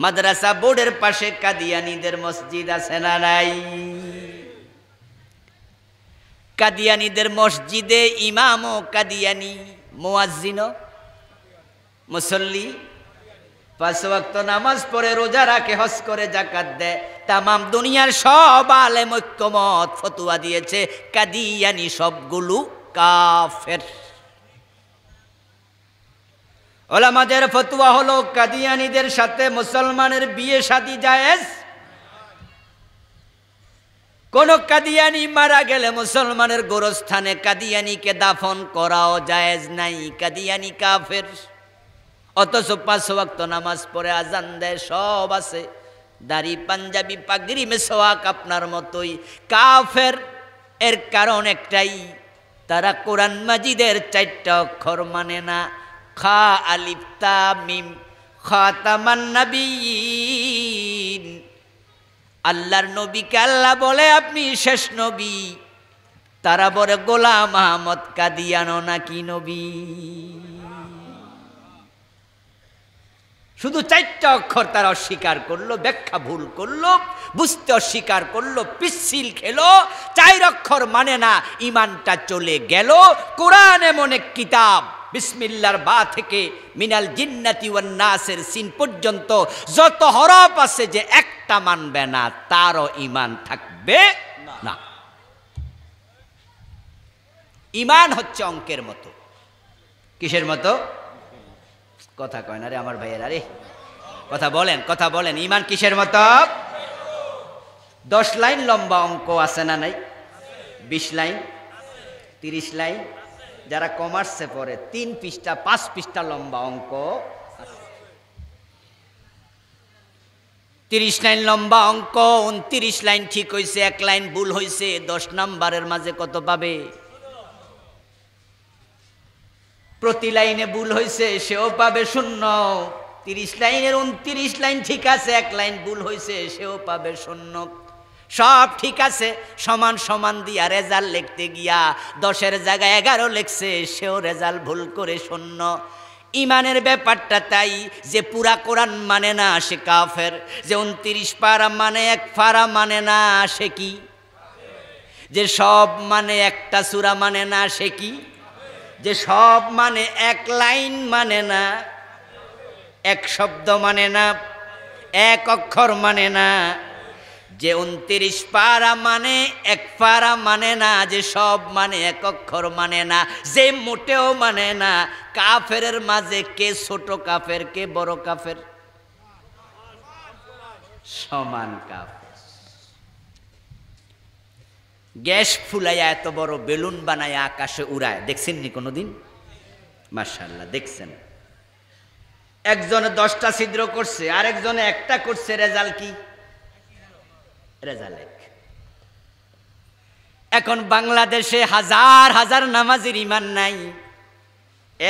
মাদ্রাসা বোর্ডের পাশে কাদিয়ানিদের মসজিদ আছে না নাই কাদিয়ানিদের মসজিদে ইমাম ও কাদিয়ানি মোয়াজিন মুসল্লি পাঁচ ওয়াক্ত নামাজ পড়ে রোজা রাখে হস করে জাকাত দেয় তামাম দুনিয়ার সব আলেম মত ফতুয়া দিয়েছে কাদিয়ানি সবগুলো কাফের ওলামাদের ফতুয়া হলো কাদিয়ানিদের সাথে মুসলমানের বিয়ে সাদি জায়েজ কোন কাদিয়ানি মারা গেলে মুসলমানের গোরস্থানে কাদিয়ানিকে দাফন করাও জায়েজ নাই কাদিয়ানি কাফের অথচ পাঁচ ভক্ত নামাজ পড়ে আজান দেয় সব আছে দাড়ি পাঞ্জাবি পাগরি মেসোয়াক আপনার মতোই কাফের এর কারণ একটাই তারা কোরআন মাজিদের চারটা অক্ষর মানে না খা আলিপ্তা মিম খাতামান নবীন আল্লাহর নবীকে আল্লাহ বলে আপনি শেষ নবী তারা বলে গোলাম আহমদ কাদিয়ানো নাকি নবী শুধু চারটা অক্ষর তারা অস্বীকার করলো ব্যাখ্যা ভুল করলো বুঝতে অস্বীকার করলো পিসিল খেলো চার অক্ষর মানে না ইমানটা চলে গেল কোরআন এমন এক কিতাব বিসমিল্লার বা থেকে মিনাল জিন্নাতি ওয়ান নাসের সিন পর্যন্ত যত হরফ আছে যে একটা মানবে না তারও ইমান থাকবে না ইমান হচ্ছে অঙ্কের মতো কিসের মতো কথা কয় না রে আমার ভাইয়েরা রে কথা বলেন কথা বলেন ইমান কিসের মতো দশ লাইন লম্বা অঙ্ক আছে না নাই বিশ লাইন তিরিশ লাইন যারা কমার্সে পড়ে তিন পৃষ্ঠা পাঁচ পৃষ্ঠা লম্বা অঙ্ক তিরিশ লাইন লম্বা অঙ্ক উনত্রিশ লাইন ঠিক হয়েছে এক লাইন ভুল হয়েছে দশ নাম্বারের মাঝে কত পাবে প্রতি লাইনে ভুল হয়েছে সেও পাবে শূন্য তিরিশ লাইনের উনত্রিশ লাইন ঠিক আছে এক লাইন ভুল হয়েছে সেও পাবে শূন্য সব ঠিক আছে সমান সমান দিয়া রেজাল্ট লিখতে গিয়া দশের জায়গায় এগারো লিখছে সেও রেজাল্ট ভুল করে শূন্য ইমানের ব্যাপারটা তাই যে পুরা কোরআন মানে না সে কাফের যে উনত্রিশ পারা মানে এক ফারা মানে না সে কি যে সব মানে একটা সুরা মানে না সে কি যে সব মানে এক লাইন মানে না এক শব্দ মানে না এক অক্ষর মানে না যে উনত্রিশ পারা মানে এক পারা মানে না যে সব মানে এক অক্ষর মানে না যে মোটেও মানে না কাফের মাঝে কে ছোট কাফের কে বড় কাফের সমান কাফের গ্যাস ফুলাইয়া এত বড় বেলুন বানায় আকাশে উড়ায় দেখছেননি কোনোদিন মার্শাল্লাহ দেখছেন একজনে দশটা ছিদ্র করছে আরেকজনে একটা করছে রেজাল্ট কি রেজালেক এখন বাংলাদেশে হাজার হাজার নামাজির ইমান নাই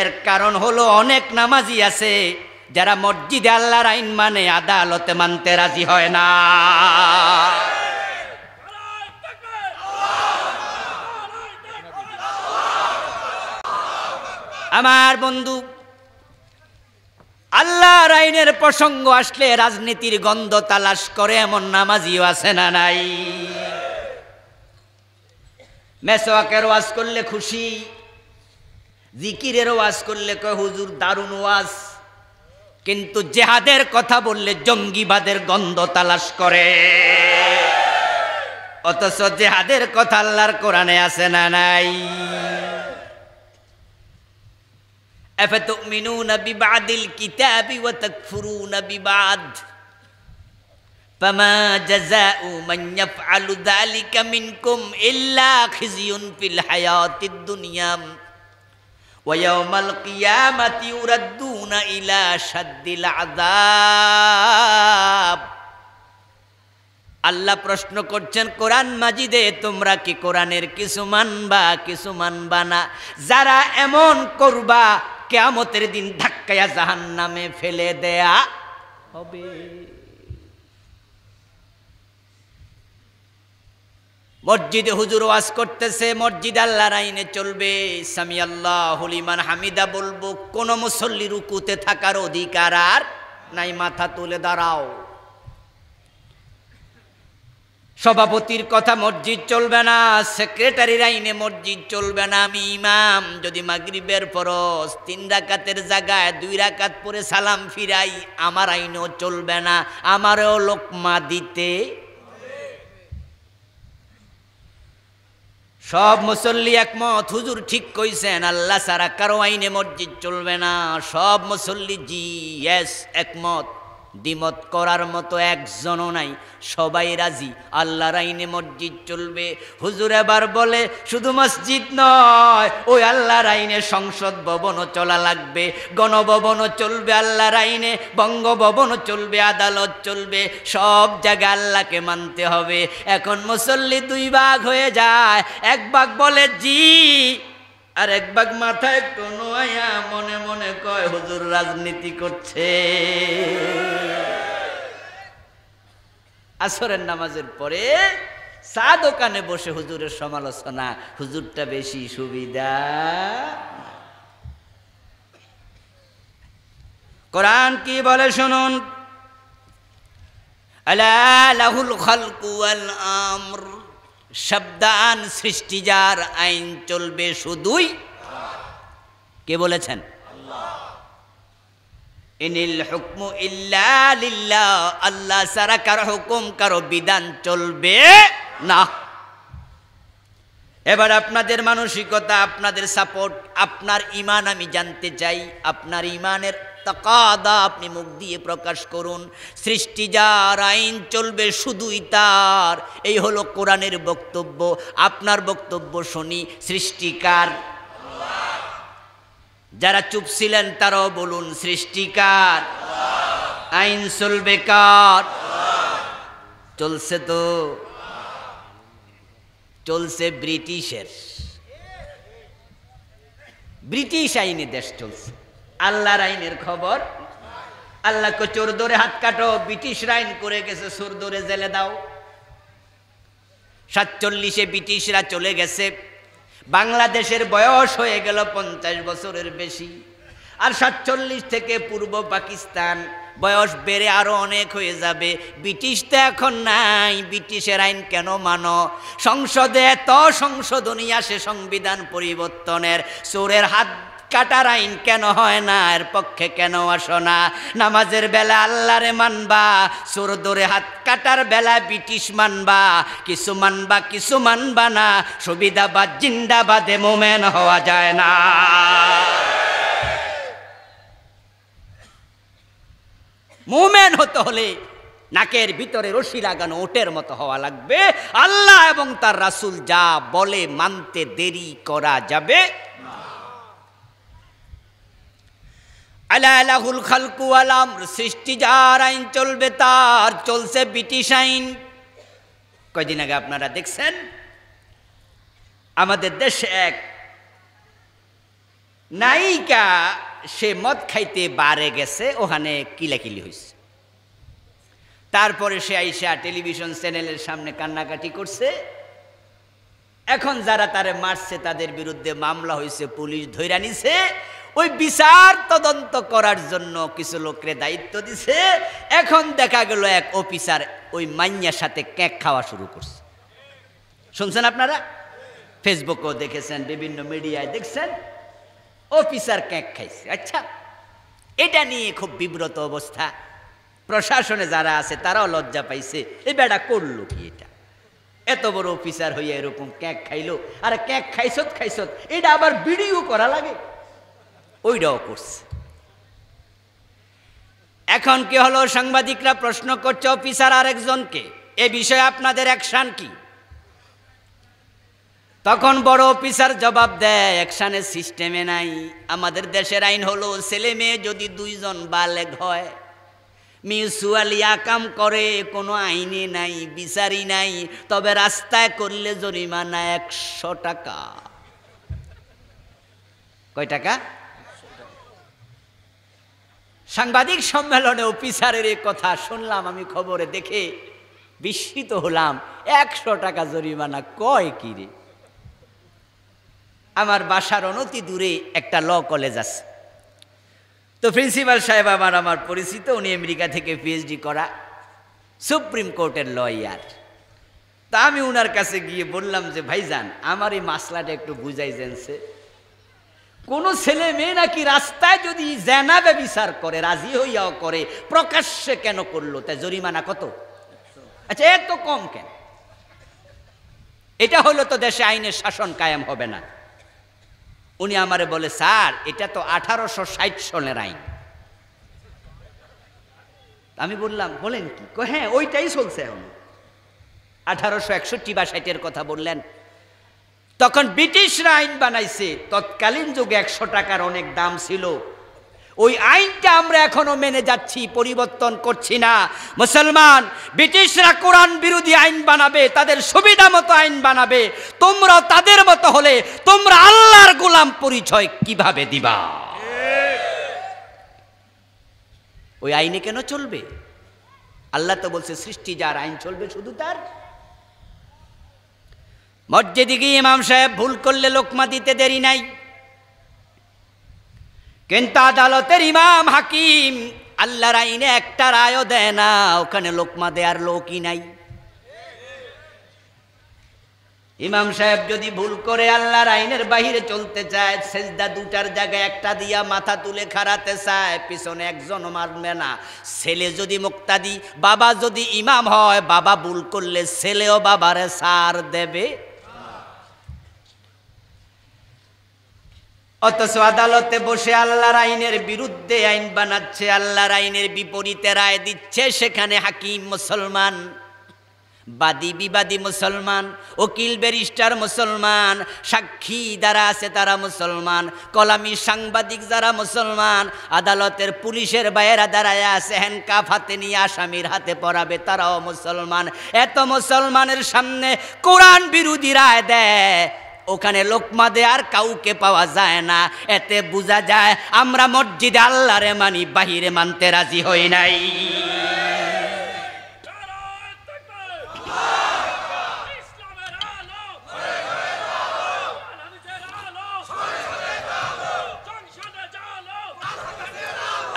এর কারণ হলো অনেক নামাজি আছে যারা মসজিদে আল্লাহর আইন মানে আদালতে মানতে রাজি হয় না আমার বন্ধু আল্লাহর আইনের প্রসঙ্গ আসলে রাজনীতির গন্ধ তালাশ করে এমন নামাজিও আছে না নাই মেসোয়াকের ওয়াজ করলে খুশি জিকিরের ওয়াজ করলে কয় হুজুর দারুণ ওয়াজ কিন্তু জেহাদের কথা বললে জঙ্গিবাদের গন্ধ তালাশ করে অথচ জেহাদের কথা আল্লাহর কোরআনে আছে না নাই আল্লাহ প্রশ্ন করছেন কোরআন মাজিদে তোমরা কি কোরআনের কিছু মানবা কিছু মানবা না যারা এমন করবা কেয়ামতের দিন ধাক্কায়া জাহান নামে ফেলে দেয়া হবে মসজিদে হুজুর ওয়াজ করতেছে মসজিদ আল্লাহর আইনে চলবে সামি আল্লাহ হলিমান হামিদা বলবো কোন মুসল্লি রুকুতে থাকার অধিকার আর নাই মাথা তুলে দাঁড়াও সভাপতির কথা মসজিদ চলবে না সেক্রেটারির আইনে মসজিদ চলবে না আমি ইমাম যদি মাগরিবের ফরস তিন রাকাতের জায়গায় দুই রাকাত পরে সালাম ফিরাই আমার আইনও চলবে না আমারও লোকমা দিতে সব মুসল্লি একমত হুজুর ঠিক কইছেন আল্লাহ সারা কারো আইনে মসজিদ চলবে না সব মুসল্লি জি এস একমত দ্বিমত করার মতো একজনও নাই সবাই রাজি আল্লাহর আইনে মসজিদ চলবে হুজুর এবার বলে শুধু মসজিদ নয় ওই আল্লাহর আইনে সংসদ ভবনও চলা লাগবে গণভবনও চলবে আল্লাহর আইনে বঙ্গভবনও চলবে আদালত চলবে সব জায়গায় আল্লাহকে মানতে হবে এখন মুসল্লি দুই ভাগ হয়ে যায় এক ভাগ বলে জি আর এক ভাগ মাথায় একটু নোয়া মনে মনে কয় হুজুর রাজনীতি করছে আসরের নামাজের পরে চা দোকানে বসে হুজুরের সমালোচনা হুজুরটা বেশি সুবিধা কোরআন কি বলে শুনুন আলা লাহুল খালকু আল আমর শব্দান সৃষ্টিজার আইন চলবে শুধুই কে বলেছেন ইনিল হুকমু ইল্লা আল্লাহ সারা কারো হুকুম কারো বিধান চলবে না এবার আপনাদের মানসিকতা আপনাদের সাপোর্ট আপনার ইমান আমি জানতে চাই আপনার ইমানের তাকাদা আপনি মুখ দিয়ে প্রকাশ করুন সৃষ্টি যার আইন চলবে শুধুই তার এই হলো কোরআনের বক্তব্য আপনার বক্তব্য শুনি সৃষ্টিকার যারা চুপ ছিলেন তারাও বলুন সৃষ্টিকার আইন চলবে কার চলছে তো চলছে ব্রিটিশের ব্রিটিশ আইনে দেশ চলছে আল্লাহর আইনের খবর আল্লাহকে চোর দরে হাত কাটো ব্রিটিশ আইন করে গেছে চোর দরে জেলে দাও সাতচল্লিশে ব্রিটিশরা চলে গেছে বাংলাদেশের বয়স হয়ে গেল পঞ্চাশ বছরের বেশি আর সাতচল্লিশ থেকে পূর্ব পাকিস্তান বয়স বেড়ে আরো অনেক হয়ে যাবে ব্রিটিশ তো এখন নাই ব্রিটিশের আইন কেন মানো সংসদে এত সংশোধনী আসে সংবিধান পরিবর্তনের চোরের হাত কাটার আইন কেন হয় না এর পক্ষে কেন আসো না নামাজের বেলা আল্লাহরে মানবা সুর দূরে হাত কাটার বেলা ব্রিটিশ মানবা কিছু মানবা কিছু মানবা না সুবিধাবাদ জিন্দাবাদে মোমেন হওয়া যায় না মোমেন হতে হলে নাকের ভিতরে রশি লাগানো ওটের মতো হওয়া লাগবে আল্লাহ এবং তার রাসুল যা বলে মানতে দেরি করা যাবে আলাহুল খালকু আলাম সৃষ্টি যার আইন চলবে তার চলছে ব্রিটিশ আইন কয়দিন আগে আপনারা দেখছেন আমাদের দেশে এক নায়িকা সে মদ খাইতে বারে গেছে ওখানে কিলাকিলি হয়েছে তারপরে সে আইসা টেলিভিশন চ্যানেলের সামনে কান্নাকাটি করছে এখন যারা তারে মারছে তাদের বিরুদ্ধে মামলা হয়েছে পুলিশ ধৈরা নিছে ওই বিচার তদন্ত করার জন্য কিছু লোকরে দায়িত্ব দিছে এখন দেখা গেল এক অফিসার ওই মাইয়ার সাথে কেক খাওয়া শুরু করছে শুনছেন আপনারা ফেসবুকেও দেখেছেন বিভিন্ন মিডিয়ায় দেখছেন অফিসার কেক খাইছে আচ্ছা এটা নিয়ে খুব বিব্রত অবস্থা প্রশাসনে যারা আছে তারাও লজ্জা পাইছে এই বেড়া করলো কি এটা এত বড় অফিসার হইয়া এরকম ক্যাক খাইলো আর ক্যাক খাইছত খাইছত এটা আবার ভিডিও করা লাগে ওইটাও করছে এখন কি হলো সাংবাদিকরা প্রশ্ন করছে অফিসার আরেকজনকে এ বিষয়ে আপনাদের অ্যাকশান কি তখন বড় অফিসার জবাব দেয় অ্যাকশানের সিস্টেমে নাই আমাদের দেশের আইন হলো ছেলে মেয়ে যদি দুইজন বালেগ হয় মিউচুয়াল আকাম করে কোনো আইনে নাই বিচারি নাই তবে রাস্তায় করলে জরিমানা একশো টাকা কয় টাকা সাংবাদিক সম্মেলনে অফিসারের এ কথা শুনলাম আমি খবরে দেখে বিস্মিত হলাম একশো টাকা জরিমানা কয় কিরে আমার বাসার অনতি দূরে একটা ল কলেজ আছে তো প্রিন্সিপাল সাহেব আমার আমার পরিচিত উনি আমেরিকা থেকে পিএইচডি করা সুপ্রিম কোর্টের লয়ার তা আমি ওনার কাছে গিয়ে বললাম যে ভাইজান আমার এই মাসলাটা একটু বুঝাই জেনছে কোন ছেলে মেয়ে নাকি রাস্তায় যদি জেনা বিচার করে রাজি হইয়াও করে প্রকাশ্যে কেন করলো তা জরিমানা কত আচ্ছা এত কম কেন এটা হলো তো দেশে আইনের শাসন কায়েম হবে না উনি আমারে বলে স্যার এটা তো আঠারোশো ষাট সনের আইন আমি বললাম বলেন কি হ্যাঁ ওইটাই চলছে এখন আঠারোশো একষট্টি বা ষাটের কথা বললেন তখন ব্রিটিশরা আইন বানাইছে তৎকালীন যুগে একশো টাকার অনেক দাম ছিল ওই আইনটা আমরা এখনো মেনে যাচ্ছি পরিবর্তন করছি না মুসলমান ব্রিটিশরা কোরআন বিরোধী আইন বানাবে তাদের সুবিধা মতো আইন বানাবে তোমরা তাদের মতো হলে তোমরা আল্লাহর গোলাম পরিচয় কিভাবে দিবা ওই আইনে কেন চলবে আল্লাহ তো বলছে সৃষ্টি যার আইন চলবে শুধু তার মসজিদে গিয়ে ইমাম সাহেব ভুল করলে লোকমা দিতে দেরি নাই কিন্তু আদালতের ইমাম হাকিম আল্লাহর আইনে একটা রায়ও দেয় না ওখানে লোকমা দেয়ার লোকই নাই ইমাম সাহেব যদি ভুল করে আল্লাহর আইনের বাহিরে চলতে চায় সেজদা দুটার জায়গায় একটা দিয়া মাথা তুলে খাড়াতে চায় পিছনে একজন মারবে না ছেলে যদি মুক্তাদি বাবা যদি ইমাম হয় বাবা ভুল করলে ছেলেও বাবারে সার দেবে অথচ আদালতে বসে আল্লাহর আইনের বিরুদ্ধে আইন বানাচ্ছে আল্লাহর আইনের বিপরীতে রায় দিচ্ছে সেখানে হাকিম মুসলমান বাদী বিবাদী মুসলমান উকিল ব্যারিস্টার মুসলমান সাক্ষী যারা আছে তারা মুসলমান কলামি সাংবাদিক যারা মুসলমান আদালতের পুলিশের বাইরা দাঁড়ায় আছে হ্যান্ডকাফ হাতে নিয়ে আসামির হাতে পড়াবে তারাও মুসলমান এত মুসলমানের সামনে কোরআন বিরোধী রায় দেয় ওখানে লোকমা দেয়ার কাউকে পাওয়া যায় না এতে বোঝা যায় আমরা মসজিদে আল্লাহরে মানি বাহিরে মানতে রাজি হই নাই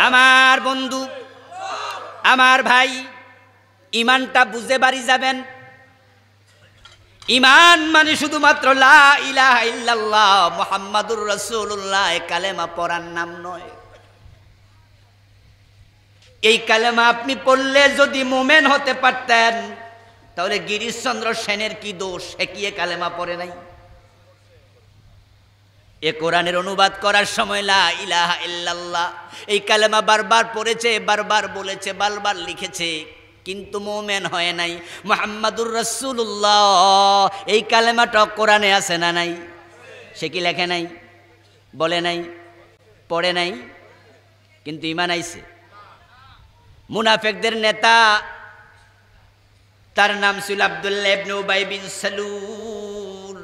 আমার বন্ধু আমার ভাই ইমানটা বুঝে বাড়ি যাবেন ইমান মানে শুধুমাত্র লা মোহাম্মদুর রসুল্লাহ কালেমা পড়ার নাম নয় এই কালেমা আপনি পড়লে যদি মোমেন হতে পারতেন তাহলে গিরিশচন্দ্র সেনের কি দোষ হেকিয়ে কালেমা পড়ে নাই এ কোরআনের অনুবাদ করার সময় লা ইলাহা ইল্লাল্লাহ এই কালেমা বারবার পড়েছে বারবার বলেছে বারবার লিখেছে কিন্তু মোমেন হয় নাই মোহাম্মদুর রসুল্লাহ এই কালেমাটা কোরআনে আছে না নাই সে কি লেখে নাই বলে নাই পড়ে নাই কিন্তু ইমান আইসে মুনাফেকদের নেতা তার নাম ছিল আবদুল্লাহ ইবনে সালুল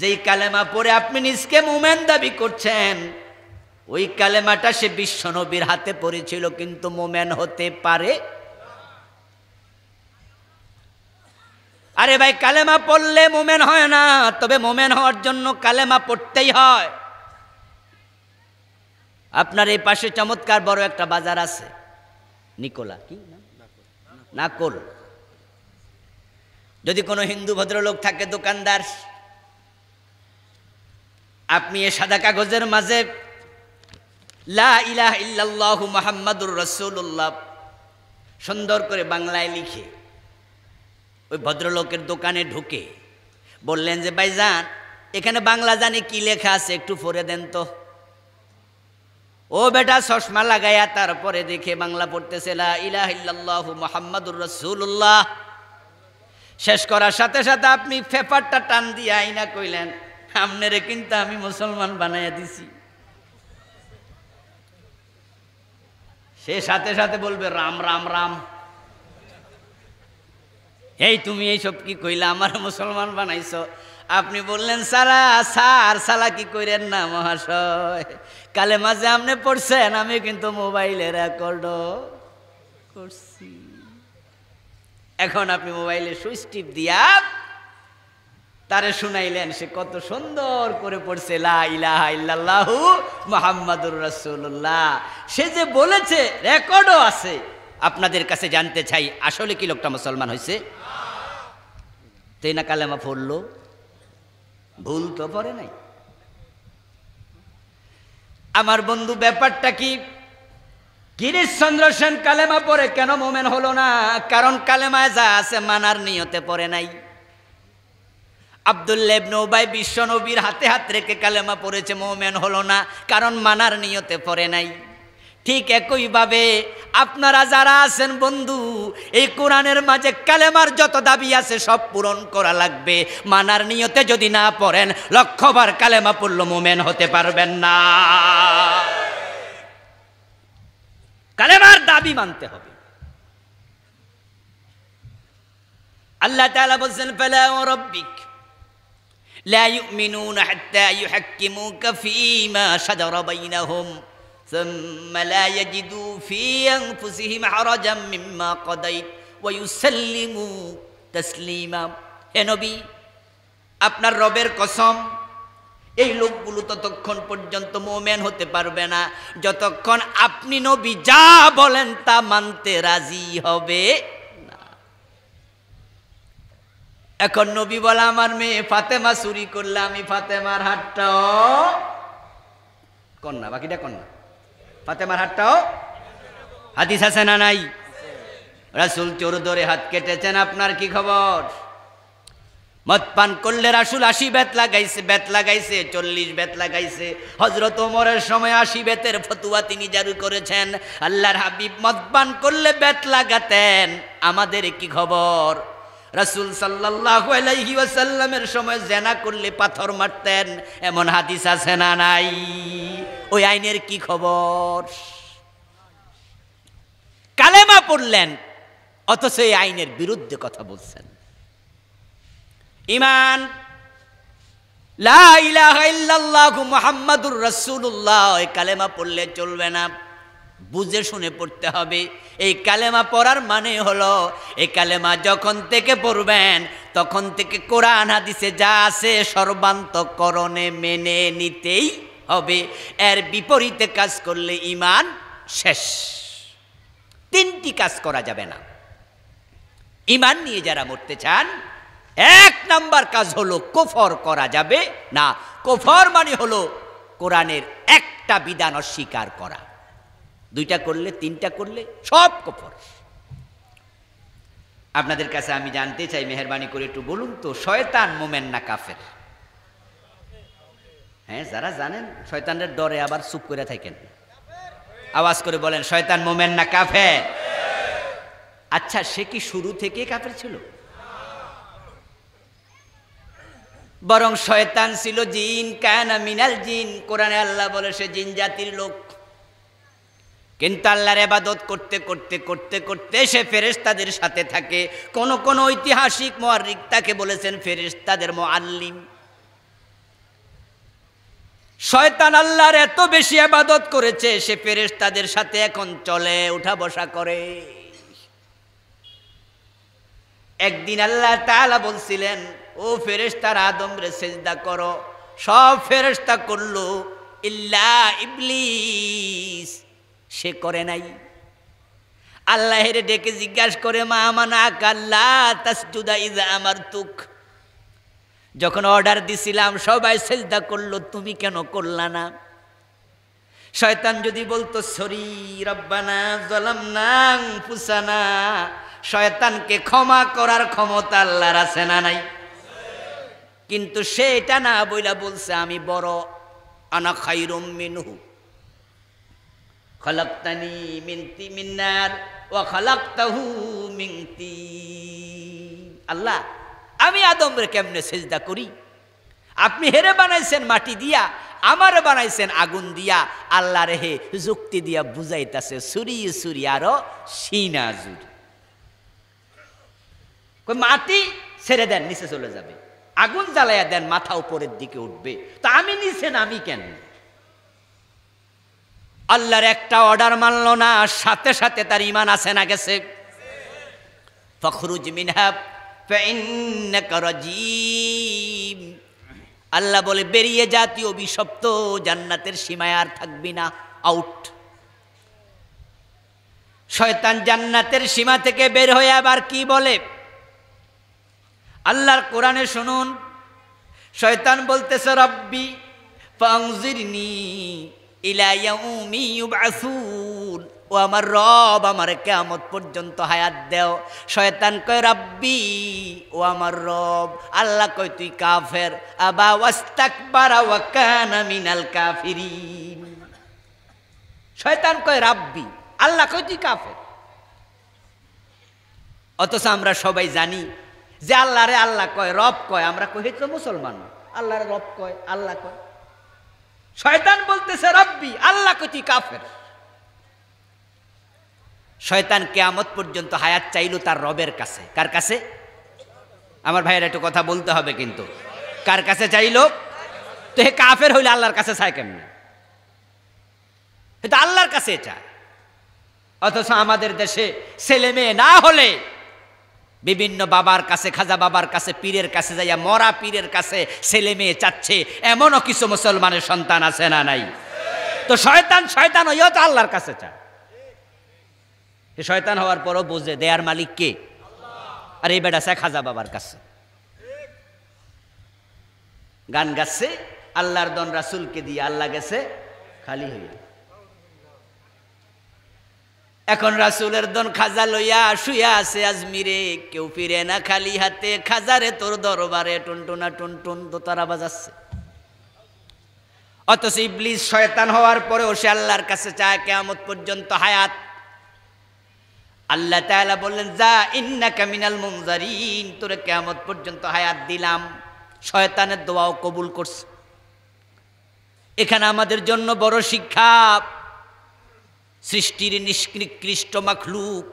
যেই কালেমা পড়ে আপনি নিজকে মোমেন দাবি করছেন ওই কালেমাটা সে বিশ্বনবীর হাতে পড়েছিল কিন্তু মোমেন হতে পারে আরে ভাই কালেমা পড়লে মোমেন হয় না তবে মোমেন হওয়ার জন্য কালেমা পড়তেই হয় আপনার এই পাশে চমৎকার বড় একটা বাজার আছে নিকোলা কি নাকোল যদি কোনো হিন্দু ভদ্রলোক থাকে দোকানদার আপনি এ সাদা কাগজের মাঝে লা ইল্লাল্লাহু মোহাম্মদুর রসুল্লাহ সুন্দর করে বাংলায় লিখে ওই ভদ্রলোকের দোকানে ঢুকে বললেন যে ভাইজান এখানে বাংলা জানি কি লেখা আছে একটু পরে দেন তো ও বেটা চশমা লাগাইয়া তারপরে দেখে বাংলা পড়তেছে মোহাম্মদুর রসুল্লাহ শেষ করার সাথে সাথে আপনি ফেপারটা টান দিয়ে আইনা কইলেন রে কিন্তু আমি মুসলমান বানাইয়া দিছি সে সাথে সাথে বলবে রাম রাম রাম এই তুমি এইসব কি কইলা আমার মুসলমান বানাইছ আপনি বললেন সারা সার সালা কি করেন না মহাশয় কালে মাঝে আপনি পড়ছেন আমি কিন্তু মোবাইলে রেকর্ড করছি এখন আপনি মোবাইলে সুইচ টিপ দিয়া তারে শুনাইলেন সে কত সুন্দর করে পড়ছে লাহু মোহাম্মদুর রাসুল্লাহ সে যে বলেছে রেকর্ডও আছে আপনাদের কাছে জানতে চাই আসলে কি লোকটা মুসলমান হয়েছে তাই না কালেমা পড়ল ভুল তো পড়ে নাই আমার বন্ধু ব্যাপারটা কি গিরিশচন্দ্র সেন কালেমা পরে কেন মোমেন হলো না কারণ কালেমায় যা আছে মানার নিয়তে পড়ে নাই আবদুল্লেব নৌবাই বিশ্বনবীর হাতে হাত রেখে কালেমা পড়েছে মোমেন হলো না কারণ মানার নিয়তে পড়ে নাই ঠিক একইভাবে আপনারা যারা আছেন বন্ধু এই কোরআনের মাঝে কালেমার যত দাবি আছে সব পূরণ করা লাগবে মানার নিয়তে যদি না পড়েন লক্ষ্যবার কালেমা পড়ল মোমেন হতে পারবেন না কালেমার দাবি মানতে হবে আল্লাহ তালা বলছেন পেলে রাব্বিক লা ইউমিনুনা হাত্তা ইউহাক্কিমুকা ফীমা সাদারা বাইনাহুম ثم لا يجدوا في أنفسهم حرجا مما قضيت ويسلموا تسليما হে নবী আপনার রবের কসম এই লোকগুলো ততক্ষণ পর্যন্ত মোমেন হতে পারবে না যতক্ষণ আপনি নবী যা বলেন তা মানতে রাজি হবে না এখন নবী বলা আমার মেয়ে ফাতেমা চুরি করলে আমি ফাতেমার হাটটা কন্যা বাকিটা কন্যা ফাতেমার হাটটাও হাদিস আছে না নাই রাসুল চোর ধরে হাত কেটেছেন আপনার কি খবর মদ পান করলে রাসুল আশি বেত লাগাইছে বেত লাগাইছে চল্লিশ বেত লাগাইছে হজরত ওমরের সময় আশি বেতের ফতুয়া তিনি জারু করেছেন আল্লাহর হাবিব মদ পান করলে বেত লাগাতেন আমাদের কি খবর রাসুল সাল্লাহ আলাইহি ওয়াসাল্লামের সময় জেনা করলে পাথর মারতেন এমন হাদিস আছে না নাই ওই আইনের কি খবর কালেমা পড়লেন অথচ এই আইনের বিরুদ্ধে কথা বলছেন ইমান লাহু মোহাম্মদুর রসুল্লাহ কালেমা পড়লে চলবে না বুঝে শুনে পড়তে হবে এই কালেমা পড়ার মানে হলো এই কালেমা যখন থেকে পড়বেন তখন থেকে কোরআন হাদিসে যা আছে সর্বান্তকরণে মেনে নিতেই হবে এর বিপরীতে কাজ করলে ইমান শেষ তিনটি কাজ করা যাবে না ইমান নিয়ে যারা মরতে চান এক নাম্বার কাজ হলো কোফর করা যাবে না কোফর মানে হলো কোরআনের একটা বিধান অস্বীকার করা দুইটা করলে তিনটা করলে সব কফর আপনাদের কাছে আমি জানতে চাই মেহরবানি করে একটু বলুন তো শয়তান মোমেন না কাফের হ্যাঁ যারা জানেন শয়তানের ডরে আবার চুপ করে থাকেন আওয়াজ করে বলেন শয়তান মোমেন না কাফের আচ্ছা সে কি শুরু থেকে কাফের ছিল বরং শয়তান ছিল জিন কায়না মিনাল জিন কোরআনে আল্লাহ বলে সে জিন জাতির লোক কিন্তু আল্লাহর এবাদত করতে করতে করতে করতে সে ফেরেস্তাদের সাথে থাকে কোন কোন ঐতিহাসিক মোয়ারিক তাকে বলেছেন ফেরেস্তাদের মোয়াল্লিম শয়তান আল্লাহর এত বেশি আবাদত করেছে সে ফেরেস্তাদের সাথে এখন চলে উঠা বসা করে একদিন আল্লাহ তালা বলছিলেন ও ফেরেস্তার আদম রে সেজদা করো সব ফেরেস্তা করলো ইল্লা ইবলিস সে করে নাই আল্লাহের ডেকে জিজ্ঞাসা করে মা মানা কাল্লা তাসজুদা ইজা আমার তুখ যখন অর্ডার দিছিলাম সবাই সেজদা করলো তুমি কেন করলা না শয়তান যদি বলতো সরি রব্বানা জলাম নাং পুসানা শয়তানকে ক্ষমা করার ক্ষমতা আল্লাহর আছে না নাই কিন্তু সে এটা না বইলা বলছে আমি বড় আনা খাই রম্মিনু খলকতানি মিন্তি মিন্নার ও খলকতাহু মিন্তি আল্লাহ আমি আদমরে কেমনে সেজদা করি আপনি হেরে বানাইছেন মাটি দিয়া আমারে বানাইছেন আগুন দিয়া আল্লাহ রেহে যুক্তি দিয়া বুঝাইতাছে সুরি সুরি আরো সিনাজুর মাটি ছেড়ে দেন নিচে চলে যাবে আগুন জ্বালাইয়া দেন মাথা উপরের দিকে উঠবে তো আমি নিছেন আমি কেন আল্লাহর একটা অর্ডার মানল না সাথে সাথে তার ইমান আছে না গেছে ফখরুজ আল্লাহ বলে বেরিয়ে জাতীয় অভিশপ্ত জান্নাতের সীমায় আর থাকবি না আউট শয়তান জান্নাতের সীমা থেকে বের হয়ে আবার কি বলে আল্লাহর কোরআনে শুনুন শয়তান বলতেছে রব্বি ফাংজিরনি ইলাইয়াউমিউবাসুন ও আমার রব আমার কেয়ামত পর্যন্ত হায়াত দেও শয়তান কয় রাব্বি ও আমার রব আল্লাহ কয় তুই কাফের আবা ওয়াস্তাকবারা ওয়া কানা মিনাল কাফিরিন শয়তান কয় রাব্বি আল্লাহ কয় তুই কাফের অথচ আমরা সবাই জানি যে আল্লাহরে আল্লাহ কয় রব কয় আমরা কই তো মুসলমান আল্লাহরে রব কয় আল্লাহ কয় শয়তান বলতেছে রব্বি আল্লাহ কচি কাফের শয়তান কেয়ামত পর্যন্ত হায়াত চাইল তার রবের কাছে কার কাছে আমার ভাইয়ের একটু কথা বলতে হবে কিন্তু কার কাছে চাইল তো হে কাফের হইলে আল্লাহর কাছে চায় কেমনি এটা আল্লাহর কাছে চায় অথচ আমাদের দেশে ছেলে মেয়ে না হলে বিভিন্ন বাবার কাছে খাজা বাবার কাছে পীরের কাছে যাইয়া মরা পীরের কাছে ছেলে মেয়ে চাচ্ছে এমনও কিছু মুসলমানের সন্তান আছে না নাই তো শয়তান শয়তান হইয়াও তো আল্লাহর কাছে চায় শয়তান হওয়ার পরও বোঝে দেয়ার মালিক কে আর এই বেটা চায় খাজা বাবার কাছে গান গাচ্ছে আল্লাহর দন রাসুলকে দিয়ে আল্লাহ গেছে খালি হইয়া এখন রাসুলের দন খাজা লইয়া শুয়া আছে আজমিরে কেউ ফিরে না খালি হাতে খাজারে তোর দরবারে টুনটুনা টুনটুন দোতারা বাজাচ্ছে অথচ ইবলিস শয়তান হওয়ার পরেও সে আল্লাহর কাছে চায় কেয়ামত পর্যন্ত হায়াত আল্লাহ তাআলা বললেন যা ইন্না ক্যামিনাল মুনজারিন তোরে কেমত পর্যন্ত হায়াত দিলাম শয়তানের দোয়াও কবুল করছে এখানে আমাদের জন্য বড় শিক্ষা সৃষ্টির নিষ্কৃষ্ট মাখলুক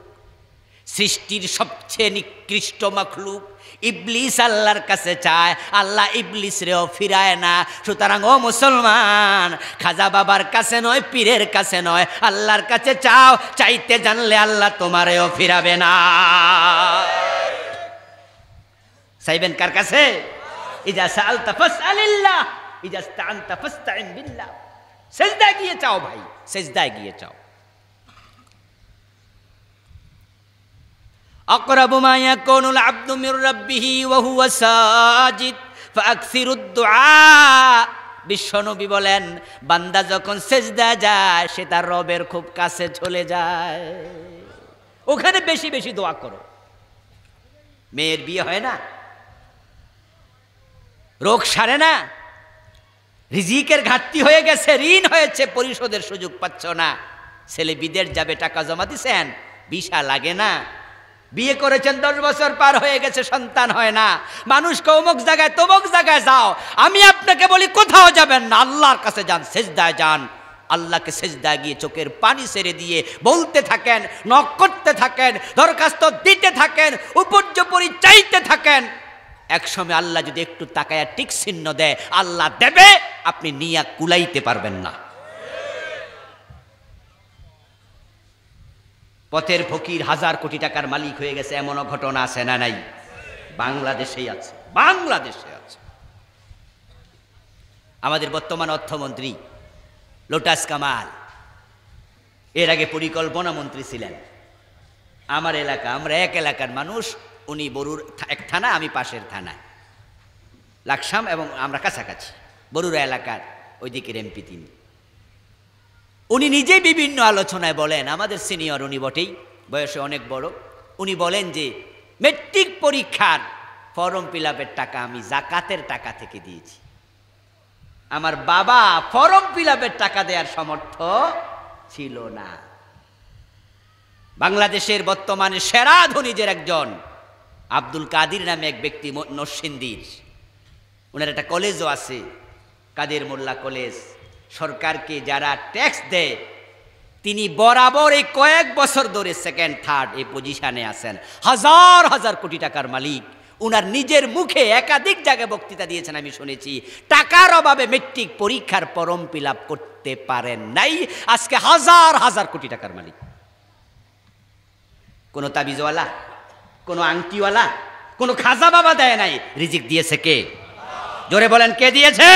সৃষ্টির সবচেয়ে নিকৃষ্ট মাখলুক ইবলিস আল্লাহর কাছে চায় আল্লাহ ইবলিস রেও ফিরায় না সুতরাং ও মুসলমান খাজা বাবার কাছে নয় পীরের কাছে নয় আল্লাহর কাছে চাও চাইতে জানলে আল্লাহ তোমারেও ফিরাবে না সাইবেন কার কাছে ইজা সাল বিল্লাহ সেজদায় গিয়ে চাও ভাই সেজদায় গিয়ে চাও أقرب ما يكون العبد من ربه وهو ساجد فأكثر الدعاء বিশ্বনবী বলেন বান্দা যখন সেজদা যায় সে তার রবের খুব কাছে চলে যায় ওখানে বেশি বেশি দোয়া করো মেয়ের বিয়ে হয় না রোগ সারে না রিজিকের ঘাটতি হয়ে গেছে ঋণ হয়েছে পরিশোধের সুযোগ পাচ্ছ না ছেলে বিদের যাবে টাকা জমা দিছেন বিশা লাগে না বিয়ে করেছেন দশ বছর পার হয়ে গেছে সন্তান হয় না মানুষকে অমুক জায়গায় তমুক জায়গায় যাও আমি আপনাকে বলি কোথাও যাবেন না আল্লাহর কাছে যান সেজদায় যান আল্লাহকে সেজদায় গিয়ে চোখের পানি সেরে দিয়ে বলতে থাকেন নক করতে থাকেন দরখাস্ত দিতে থাকেন উপর্যপরি চাইতে থাকেন একসময় আল্লাহ যদি একটু তাকায়া টিক চিহ্ন দেয় আল্লাহ দেবে আপনি নিয়া কুলাইতে পারবেন না পথের ফকির হাজার কোটি টাকার মালিক হয়ে গেছে এমন ঘটনা আছে না নাই বাংলাদেশেই আছে বাংলাদেশে আছে আমাদের বর্তমান অর্থমন্ত্রী লোটাস কামাল এর আগে পরিকল্পনা মন্ত্রী ছিলেন আমার এলাকা আমরা এক এলাকার মানুষ উনি বরুর এক থানা আমি পাশের থানায় লাকসাম এবং আমরা কাছাকাছি বরুরা এলাকার ওইদিকের এমপি তিনি উনি নিজেই বিভিন্ন আলোচনায় বলেন আমাদের সিনিয়র উনি বটেই বয়সে অনেক বড় উনি বলেন যে মেট্রিক পরীক্ষার ফরম ফিল টাকা আমি জাকাতের টাকা থেকে দিয়েছি আমার বাবা ফরম ফিল টাকা দেওয়ার সমর্থ ছিল না বাংলাদেশের বর্তমানে সেরা ধনীদের একজন আব্দুল কাদির নামে এক ব্যক্তি নসিন্দির ওনার একটা কলেজও আছে কাদের মোল্লা কলেজ সরকারকে যারা ট্যাক্স দেয় তিনি বরাবর এই কয়েক বছর ধরে সেকেন্ড থার্ড এই পজিশানে আছেন হাজার হাজার কোটি টাকার মালিক উনার নিজের মুখে একাধিক জায়গায় বক্তৃতা দিয়েছেন আমি শুনেছি টাকার অভাবে মেট্রিক পরীক্ষার পরম পিলাপ করতে পারেন নাই আজকে হাজার হাজার কোটি টাকার মালিক কোনো তাবিজওয়ালা কোনো আংটিওয়ালা কোনো খাজা বাবা দেয় নাই রিজিক দিয়েছে কে জোরে বলেন কে দিয়েছে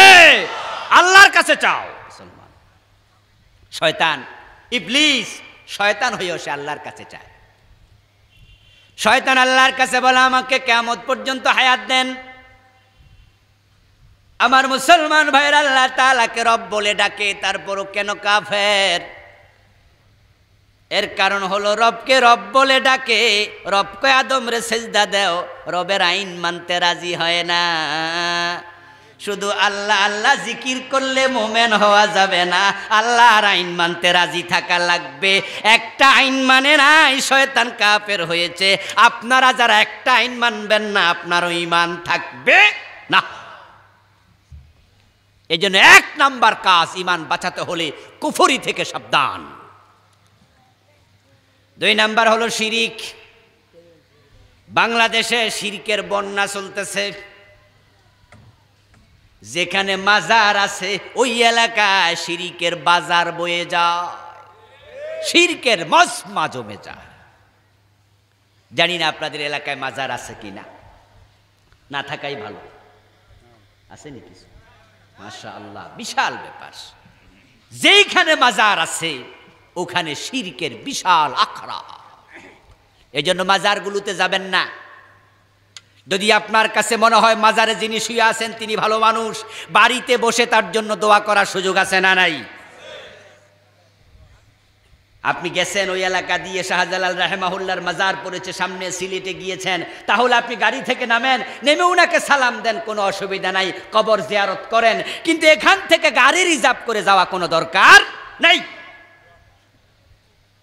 আল্লাহর কাছে চাও শয়তান ইবলিস শয়তান হয়েও সে আল্লাহর কাছে চায় শয়তান আল্লাহর কাছে বলে আমাকে কেমত পর্যন্ত হায়াত দেন আমার মুসলমান ভাইয়ের আল্লাহ তালাকে রব বলে ডাকে তারপরও কেন কাফের এর কারণ হলো রবকে রব বলে ডাকে রবকে আদম রে সেজদা দেও রবের আইন মানতে রাজি হয় না শুধু আল্লাহ আল্লাহ জিকির করলে মোমেন হওয়া যাবে না আল্লাহর আইন মানতে রাজি থাকা লাগবে একটা আইন মানে নাই শয়তান কাপের হয়েছে আপনারা যারা একটা আইন মানবেন না আপনারও ইমান থাকবে না এই জন্য এক নাম্বার কাজ ইমান বাঁচাতে হলে কুফরি থেকে সাবধান দুই নাম্বার হলো শিরিক বাংলাদেশে শিরিকের বন্যা চলতেছে যেখানে মাজার আছে ওই এলাকায় সিরিকের বাজার বয়ে যায় শিরকের মসমা জমে যায় জানি না আপনাদের এলাকায় মাজার আছে কি না না থাকাই ভালো আছে নাকি মাসা আল্লাহ বিশাল ব্যাপার যেইখানে মাজার আছে ওখানে সিরকের বিশাল আখড়া এই জন্য মাজারগুলোতে যাবেন না যদি আপনার কাছে মনে হয় মাজারে যিনি শুয়ে আছেন তিনি ভালো মানুষ বাড়িতে বসে তার জন্য দোয়া করার সুযোগ আছে না নাই আপনি গেছেন ওই এলাকা দিয়ে শাহজালাল রাহেমাহুল্লার মাজার পড়েছে সামনে সিলেটে গিয়েছেন তাহলে আপনি গাড়ি থেকে নামেন নেমে ওনাকে সালাম দেন কোনো অসুবিধা নাই কবর জিয়ারত করেন কিন্তু এখান থেকে গাড়ি রিজার্ভ করে যাওয়া কোনো দরকার নাই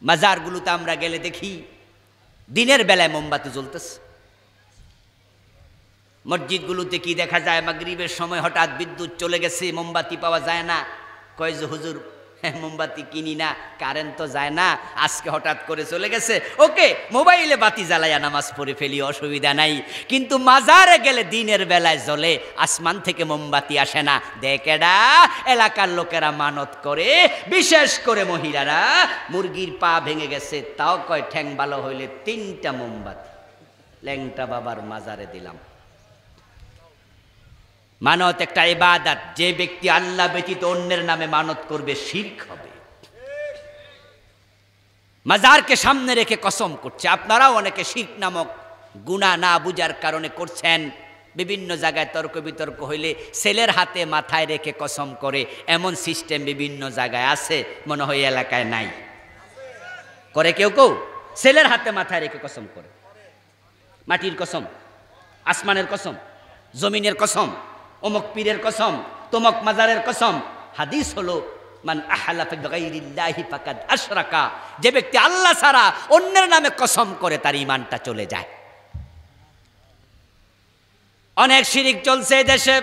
মাজারগুলোতে আমরা গেলে দেখি দিনের বেলায় মোমবাতি জ্বলতেছে মসজিদগুলোতে কি দেখা যায় মাগরীবের সময় হঠাৎ বিদ্যুৎ চলে গেছে মোমবাতি পাওয়া যায় না কয় যে হুজুর হ্যাঁ, মোমবাতি কিনি না কারেন্ট তো যায় না আজকে হঠাৎ করে চলে গেছে ওকে মোবাইলে বাতি জ্বালাইয়া নামাজ পড়ে ফেলি অসুবিধা নাই কিন্তু মাজারে গেলে দিনের বেলায় জ্বলে আসমান থেকে মোমবাতি আসে না দেখেডা এলাকার লোকেরা মানত করে বিশেষ করে মহিলারা মুরগির পা ভেঙে গেছে তাও কয় ঠ্যাং ভালো হইলে তিনটা মোমবাতি ল্যাংটা বাবার মাজারে দিলাম মানত একটা এবাদাত যে ব্যক্তি আল্লাহ ব্যতীত অন্যের নামে মানত করবে শির্ক হবে মাজারকে সামনে রেখে কসম করছে আপনারাও অনেকে শির্ক নামক গুণা না বুঝার কারণে করছেন বিভিন্ন জায়গায় তর্ক বিতর্ক হইলে ছেলের হাতে মাথায় রেখে কসম করে এমন সিস্টেম বিভিন্ন জায়গায় আছে মনে হয় এলাকায় নাই করে কেউ কেউ ছেলের হাতে মাথায় রেখে কসম করে মাটির কসম আসমানের কসম জমিনের কসম অমক পীরের কসম তমক মাজারের কসম হাদিস হলো মান আশরাকা যে ব্যক্তি আল্লাহ সারা অন্যের নামে কসম করে তার ইমানটা চলে যায় অনেক শিরিক চলছে দেশে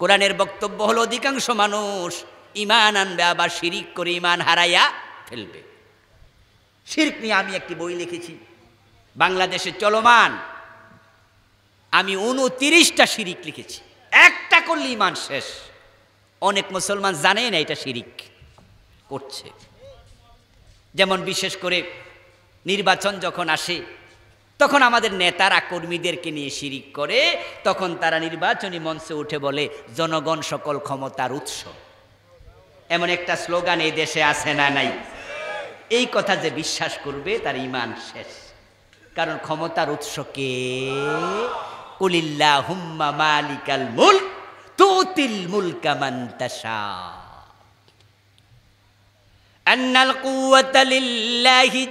কোরআনের বক্তব্য হলো অধিকাংশ মানুষ ইমান আনবে আবার শিরিক করে ইমান হারাইয়া ফেলবে শির্ক নিয়ে আমি একটি বই লিখেছি বাংলাদেশে চলমান আমি উনতিরিশটা শিরিক লিখেছি একটা করলে ইমান শেষ অনেক মুসলমান জানে না এটা শিরিক করছে যেমন বিশেষ করে নির্বাচন যখন আসে তখন আমাদের নেতারা কর্মীদেরকে নিয়ে শিরিক করে তখন তারা নির্বাচনী মঞ্চে উঠে বলে জনগণ সকল ক্ষমতার উৎস এমন একটা স্লোগান এই দেশে আছে না নাই এই কথা যে বিশ্বাস করবে তার ইমান শেষ কারণ ক্ষমতার উৎস কে কলিল্লা হুম্মা মালিকাল মুল তুতিল মুলকা মান্তাসা আন্নাল কুয়াতা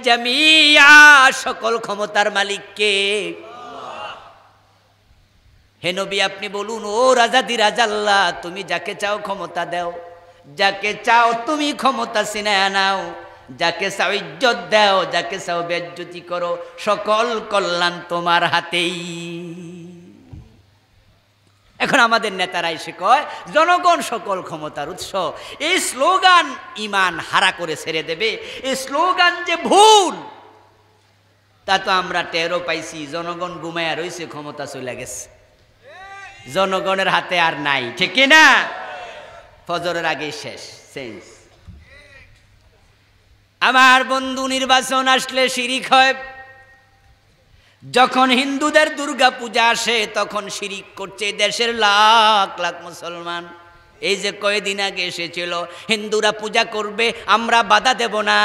জামিয়া সকল ক্ষমতার মালিককে হে নবী আপনি বলুন ও রাজা দি রাজাল্লাহ তুমি যাকে চাও ক্ষমতা দেও যাকে চাও তুমি ক্ষমতা সিনায় নাও যাকে চাও ইজ্জত দাও যাকে চাও বেজ্জতি করো সকল কল্যাণ তোমার হাতেই এখন আমাদের নেতারা এসে কয় জনগণ সকল ক্ষমতার উৎস এই স্লোগান ইমান হারা করে ছেড়ে দেবে এই স্লোগান যে ভুল তা তো আমরা টেরো পাইছি জনগণ ঘুমায়া রয়েছে ক্ষমতা চলে গেছে জনগণের হাতে আর নাই ঠিক না ফজরের আগে শেষ সেন্স আমার বন্ধু নির্বাচন আসলে শিরিক হয় যখন হিন্দুদের দুর্গা পূজা আসে তখন শিরিক করছে দেশের লাখ লাখ মুসলমান এই যে কয়েকদিন আগে এসেছিল হিন্দুরা পূজা করবে আমরা বাধা দেব না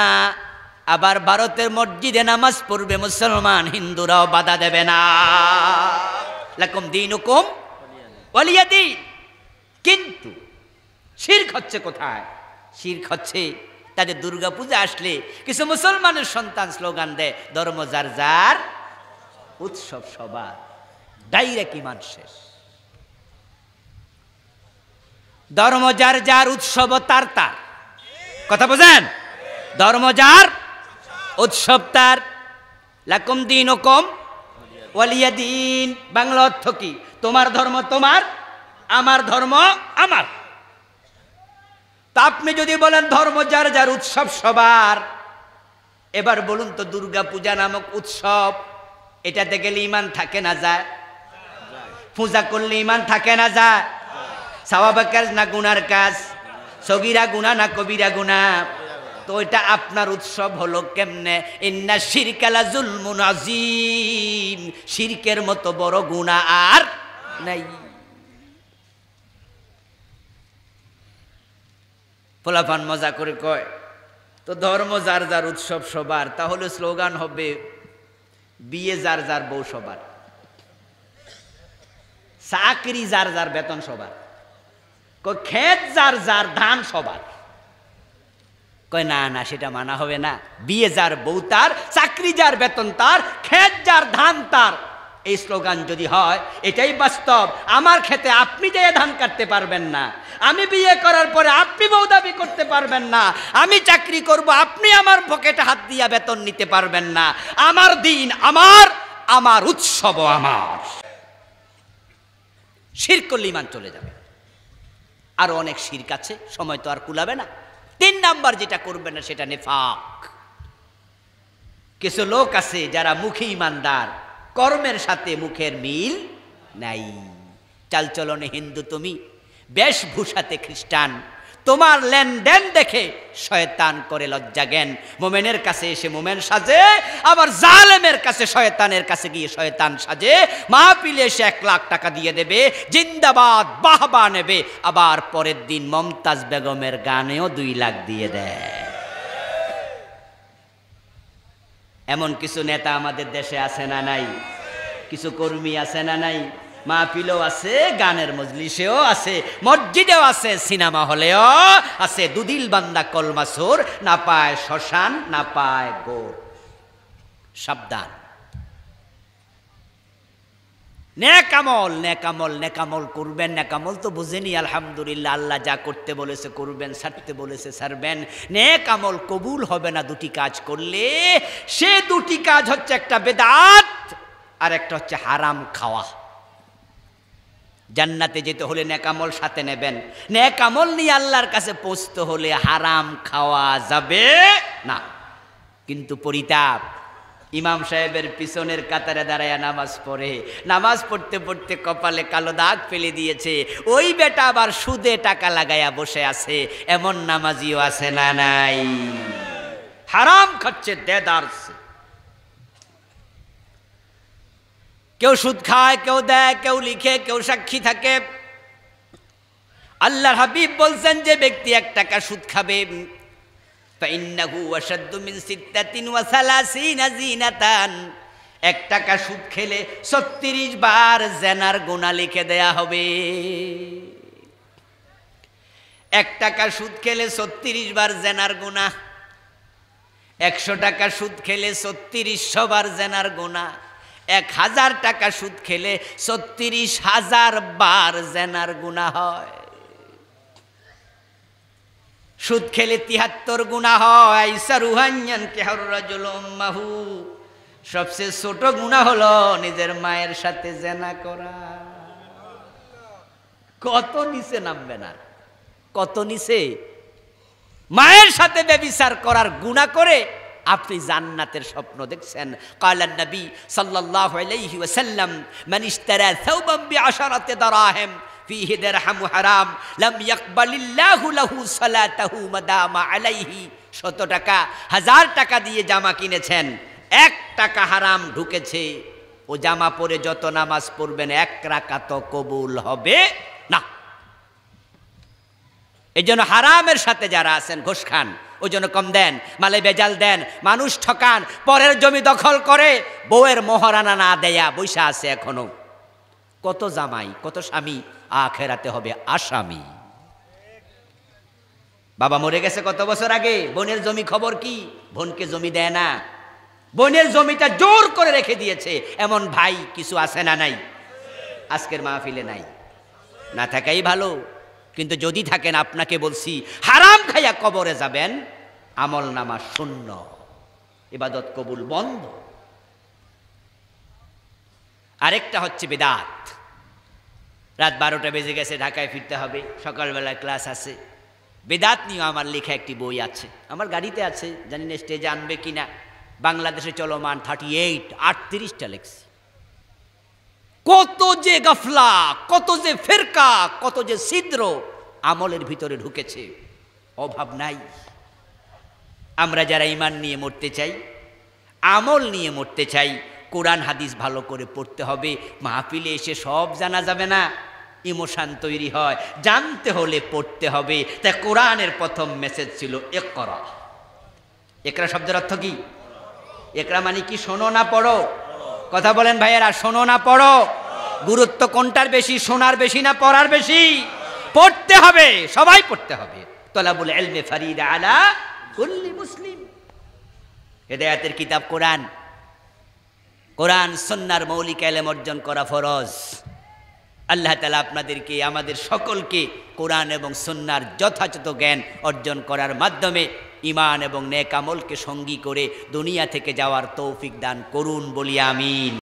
আবার ভারতের মসজিদে নামাজ পড়বে মুসলমান হিন্দুরাও বাধা দেবে না লাকুম দিন হুকুম বলিয়া দিন কিন্তু শির হচ্ছে কোথায় শির হচ্ছে তাদের দুর্গাপূজা আসলে কিছু মুসলমানের সন্তান স্লোগান দেয় ধর্ম যার যার উৎসব সবার ডাইরেক্ট ইমান শেষ ধর্ম যার যার উৎসব তার তার কথা বোঝেন ধর্ম যার উৎসব তার লাকম দিন ওকম ওয়ালিয়া দিন বাংলা অর্থ কি তোমার ধর্ম তোমার আমার ধর্ম আমার তা আপনি যদি বলেন ধর্ম যার যার উৎসব সবার এবার বলুন তো দুর্গা পূজা নামক উৎসব এটাতে গেলে ইমান থাকে না যায় পূজা করলে ইমান থাকে না যায় সাওয়াবা কাজ না গুনার কাজ সগিরা গুণা না কবিরা গুণা তো এটা আপনার উৎসব হলো কেমনে ইন্না সিরকালা জুলমুন আজিম শিরকের মতো বড় গুণা আর নাই পোলাপান মজা করে কয় তো ধর্ম যার যার উৎসব সবার তাহলে স্লোগান হবে বিয়ে যার যার বউ সবার চাকরি যার যার বেতন সবার কয় ক্ষেত যার যার ধান সবার কয় না না সেটা মানা হবে না বিয়ে যার বউ তার চাকরি যার বেতন তার ক্ষেত যার ধান তার এই স্লোগান যদি হয় এটাই বাস্তব আমার ক্ষেতে আপনি যে ধান কাটতে পারবেন না আমি বিয়ে করার পরে আপনি বউ দাবি করতে পারবেন না আমি চাকরি করব আপনি আমার পকেটে হাত দিয়া বেতন নিতে পারবেন না আমার দিন আমার আমার উৎসব আমার করলে ইমান চলে যাবে আরো অনেক শির কাছে সময় তো আর কুলাবে না তিন নাম্বার যেটা করবে না সেটা নেফাক কিছু লোক আছে যারা মুখে ইমানদার কর্মের সাথে মুখের মিল নাই চালচলনে হিন্দু তুমি বেশভূষাতে খ্রিস্টান তোমার লেনদেন দেখে শয়তান করে লজ্জা জ্ঞান মোমেনের কাছে এসে মোমেন সাজে আবার জালেমের কাছে শয়তানের কাছে গিয়ে শয়তান সাজে পিলে এসে এক লাখ টাকা দিয়ে দেবে জিন্দাবাদ বাহবা নেবে আবার পরের দিন মমতাজ বেগমের গানেও দুই লাখ দিয়ে দেয় এমন কিছু নেতা আমাদের দেশে আছে না নাই কিছু কর্মী আছে না নাই মাহফিলও আছে গানের মজলিসেও আছে মসজিদেও আছে সিনেমা হলেও আছে দুদিল বান্দা কলমাসুর না পায় শ্মশান না পায় গোর সাবধান নেকামল নেকামল নেকামল করবেন নেকামল তো বুঝেনি আলহামদুলিল্লাহ আল্লাহ যা করতে বলেছে করবেন ছাড়তে বলেছে ছাড়বেন নেকামল কবুল হবে না দুটি কাজ করলে সে দুটি কাজ হচ্ছে একটা বেদাত আর একটা হচ্ছে হারাম খাওয়া জান্নাতে যেতে হলে নেকামল সাথে নেবেন নেকামল নিয়ে আল্লাহর কাছে পৌঁছতে হলে হারাম খাওয়া যাবে না কিন্তু পরিতাপ ইমাম সাহেবের পিছনের কাতারে দাঁড়ায় নামাজ পড়ে নামাজ পড়তে পড়তে কপালে কালো দাগ ফেলে দিয়েছে ওই বেটা আবার সুদে টাকা লাগায়া বসে আছে এমন নামাজিও আছে না নাই হারাম খাচ্ছে দেদার কেউ সুদ খায় কেউ দেয় কেউ লিখে কেউ সাক্ষী থাকে আল্লাহর হাবিব বলছেন যে ব্যক্তি এক টাকা সুদ খাবে এক টাকা সুদ খেলে ছত্রিশ বার জেনার গোনা লিখে দেয়া হবে এক টাকা সুদ খেলে ছত্রিশ বার জেনার গোনা একশো টাকা সুদ খেলে ছত্রিশশো বার জেনার গোনা এক হাজার টাকা সুদ খেলে ছত্রিশ হাজার বার জেনার গুণা হয় সুদ খেলে তিহাত্তর গুণা হয় সবচেয়ে ছোট গুণা হলো নিজের মায়ের সাথে জেনা করা কত নিচে নামবে না কত নিচে মায়ের সাথে ব্যবিচার করার গুণা করে আপনি জান্নাতের স্বপ্ন দেখছেন কালান নবী সাল্লাল্লাহু আলাইহি ওয়াসাল্লাম টাকা হাজার টাকা দিয়ে জামা কিনেছেন এক টাকা হারাম ঢুকেছে ও জামা পরে যত নামাজ পড়বেন এক তো কবুল হবে না এই জন্য হারামের সাথে যারা আছেন ঘোষ খান ওই কম দেন মালে বেজাল দেন মানুষ ঠকান পরের জমি দখল করে বউয়ের মহারানা না দেয়া বৈশা আছে এখনো কত জামাই কত স্বামী আখেরাতে হবে আসামি বাবা মরে গেছে কত বছর আগে বোনের জমি খবর কি বোনকে জমি দেয় না বোনের জমিটা জোর করে রেখে দিয়েছে এমন ভাই কিছু আছে না নাই আজকের মাহফিলে নাই না থাকাই ভালো কিন্তু যদি থাকেন আপনাকে বলছি হারাম খাইয়া কবরে যাবেন আমল নামা শূন্য ইবাদত কবুল বন্ধ আরেকটা হচ্ছে বেদাত রাত বারোটা বেজে গেছে ঢাকায় ফিরতে হবে সকালবেলা ক্লাস আছে বেদাত নিয়েও আমার লেখা একটি বই আছে আমার গাড়িতে আছে জানি না স্টেজে আনবে কিনা বাংলাদেশে চলমান থার্টি এইট আটত্রিশটা লেখছে কত যে গাফলা কত যে ফেরকা কত যে ছিদ্র আমলের ভিতরে ঢুকেছে অভাব নাই আমরা যারা ইমান নিয়ে মরতে চাই আমল নিয়ে মরতে চাই কোরআন হাদিস ভালো করে পড়তে হবে মাহফিলে এসে সব জানা যাবে না ইমোশান তৈরি হয় জানতে হলে পড়তে হবে তাই কোরআনের প্রথম মেসেজ ছিল এক করা একরা শব্দের অর্থ কি একরা মানে কি শোনো না পড়ো কথা বলেন ভাইয়েরা শোনো না পড়ো গুরুত্ব কোনটার বেশি শোনার বেশি না পড়ার বেশি পড়তে হবে সবাই পড়তে হবে তলাবুল এলমে ফারিদ আলা কুল্লি মুসলিম হেদায়াতের কিতাব কোরআন কোরআন সন্ন্যার মৌলিক এলেম অর্জন করা ফরজ আল্লাহ তালা আপনাদেরকে আমাদের সকলকে কোরআন এবং সন্ন্যার যথাযথ জ্ঞান অর্জন করার মাধ্যমে ইমান এবং নেকামলকে সঙ্গী করে দুনিয়া থেকে যাওয়ার তৌফিক দান করুন বলি আমিন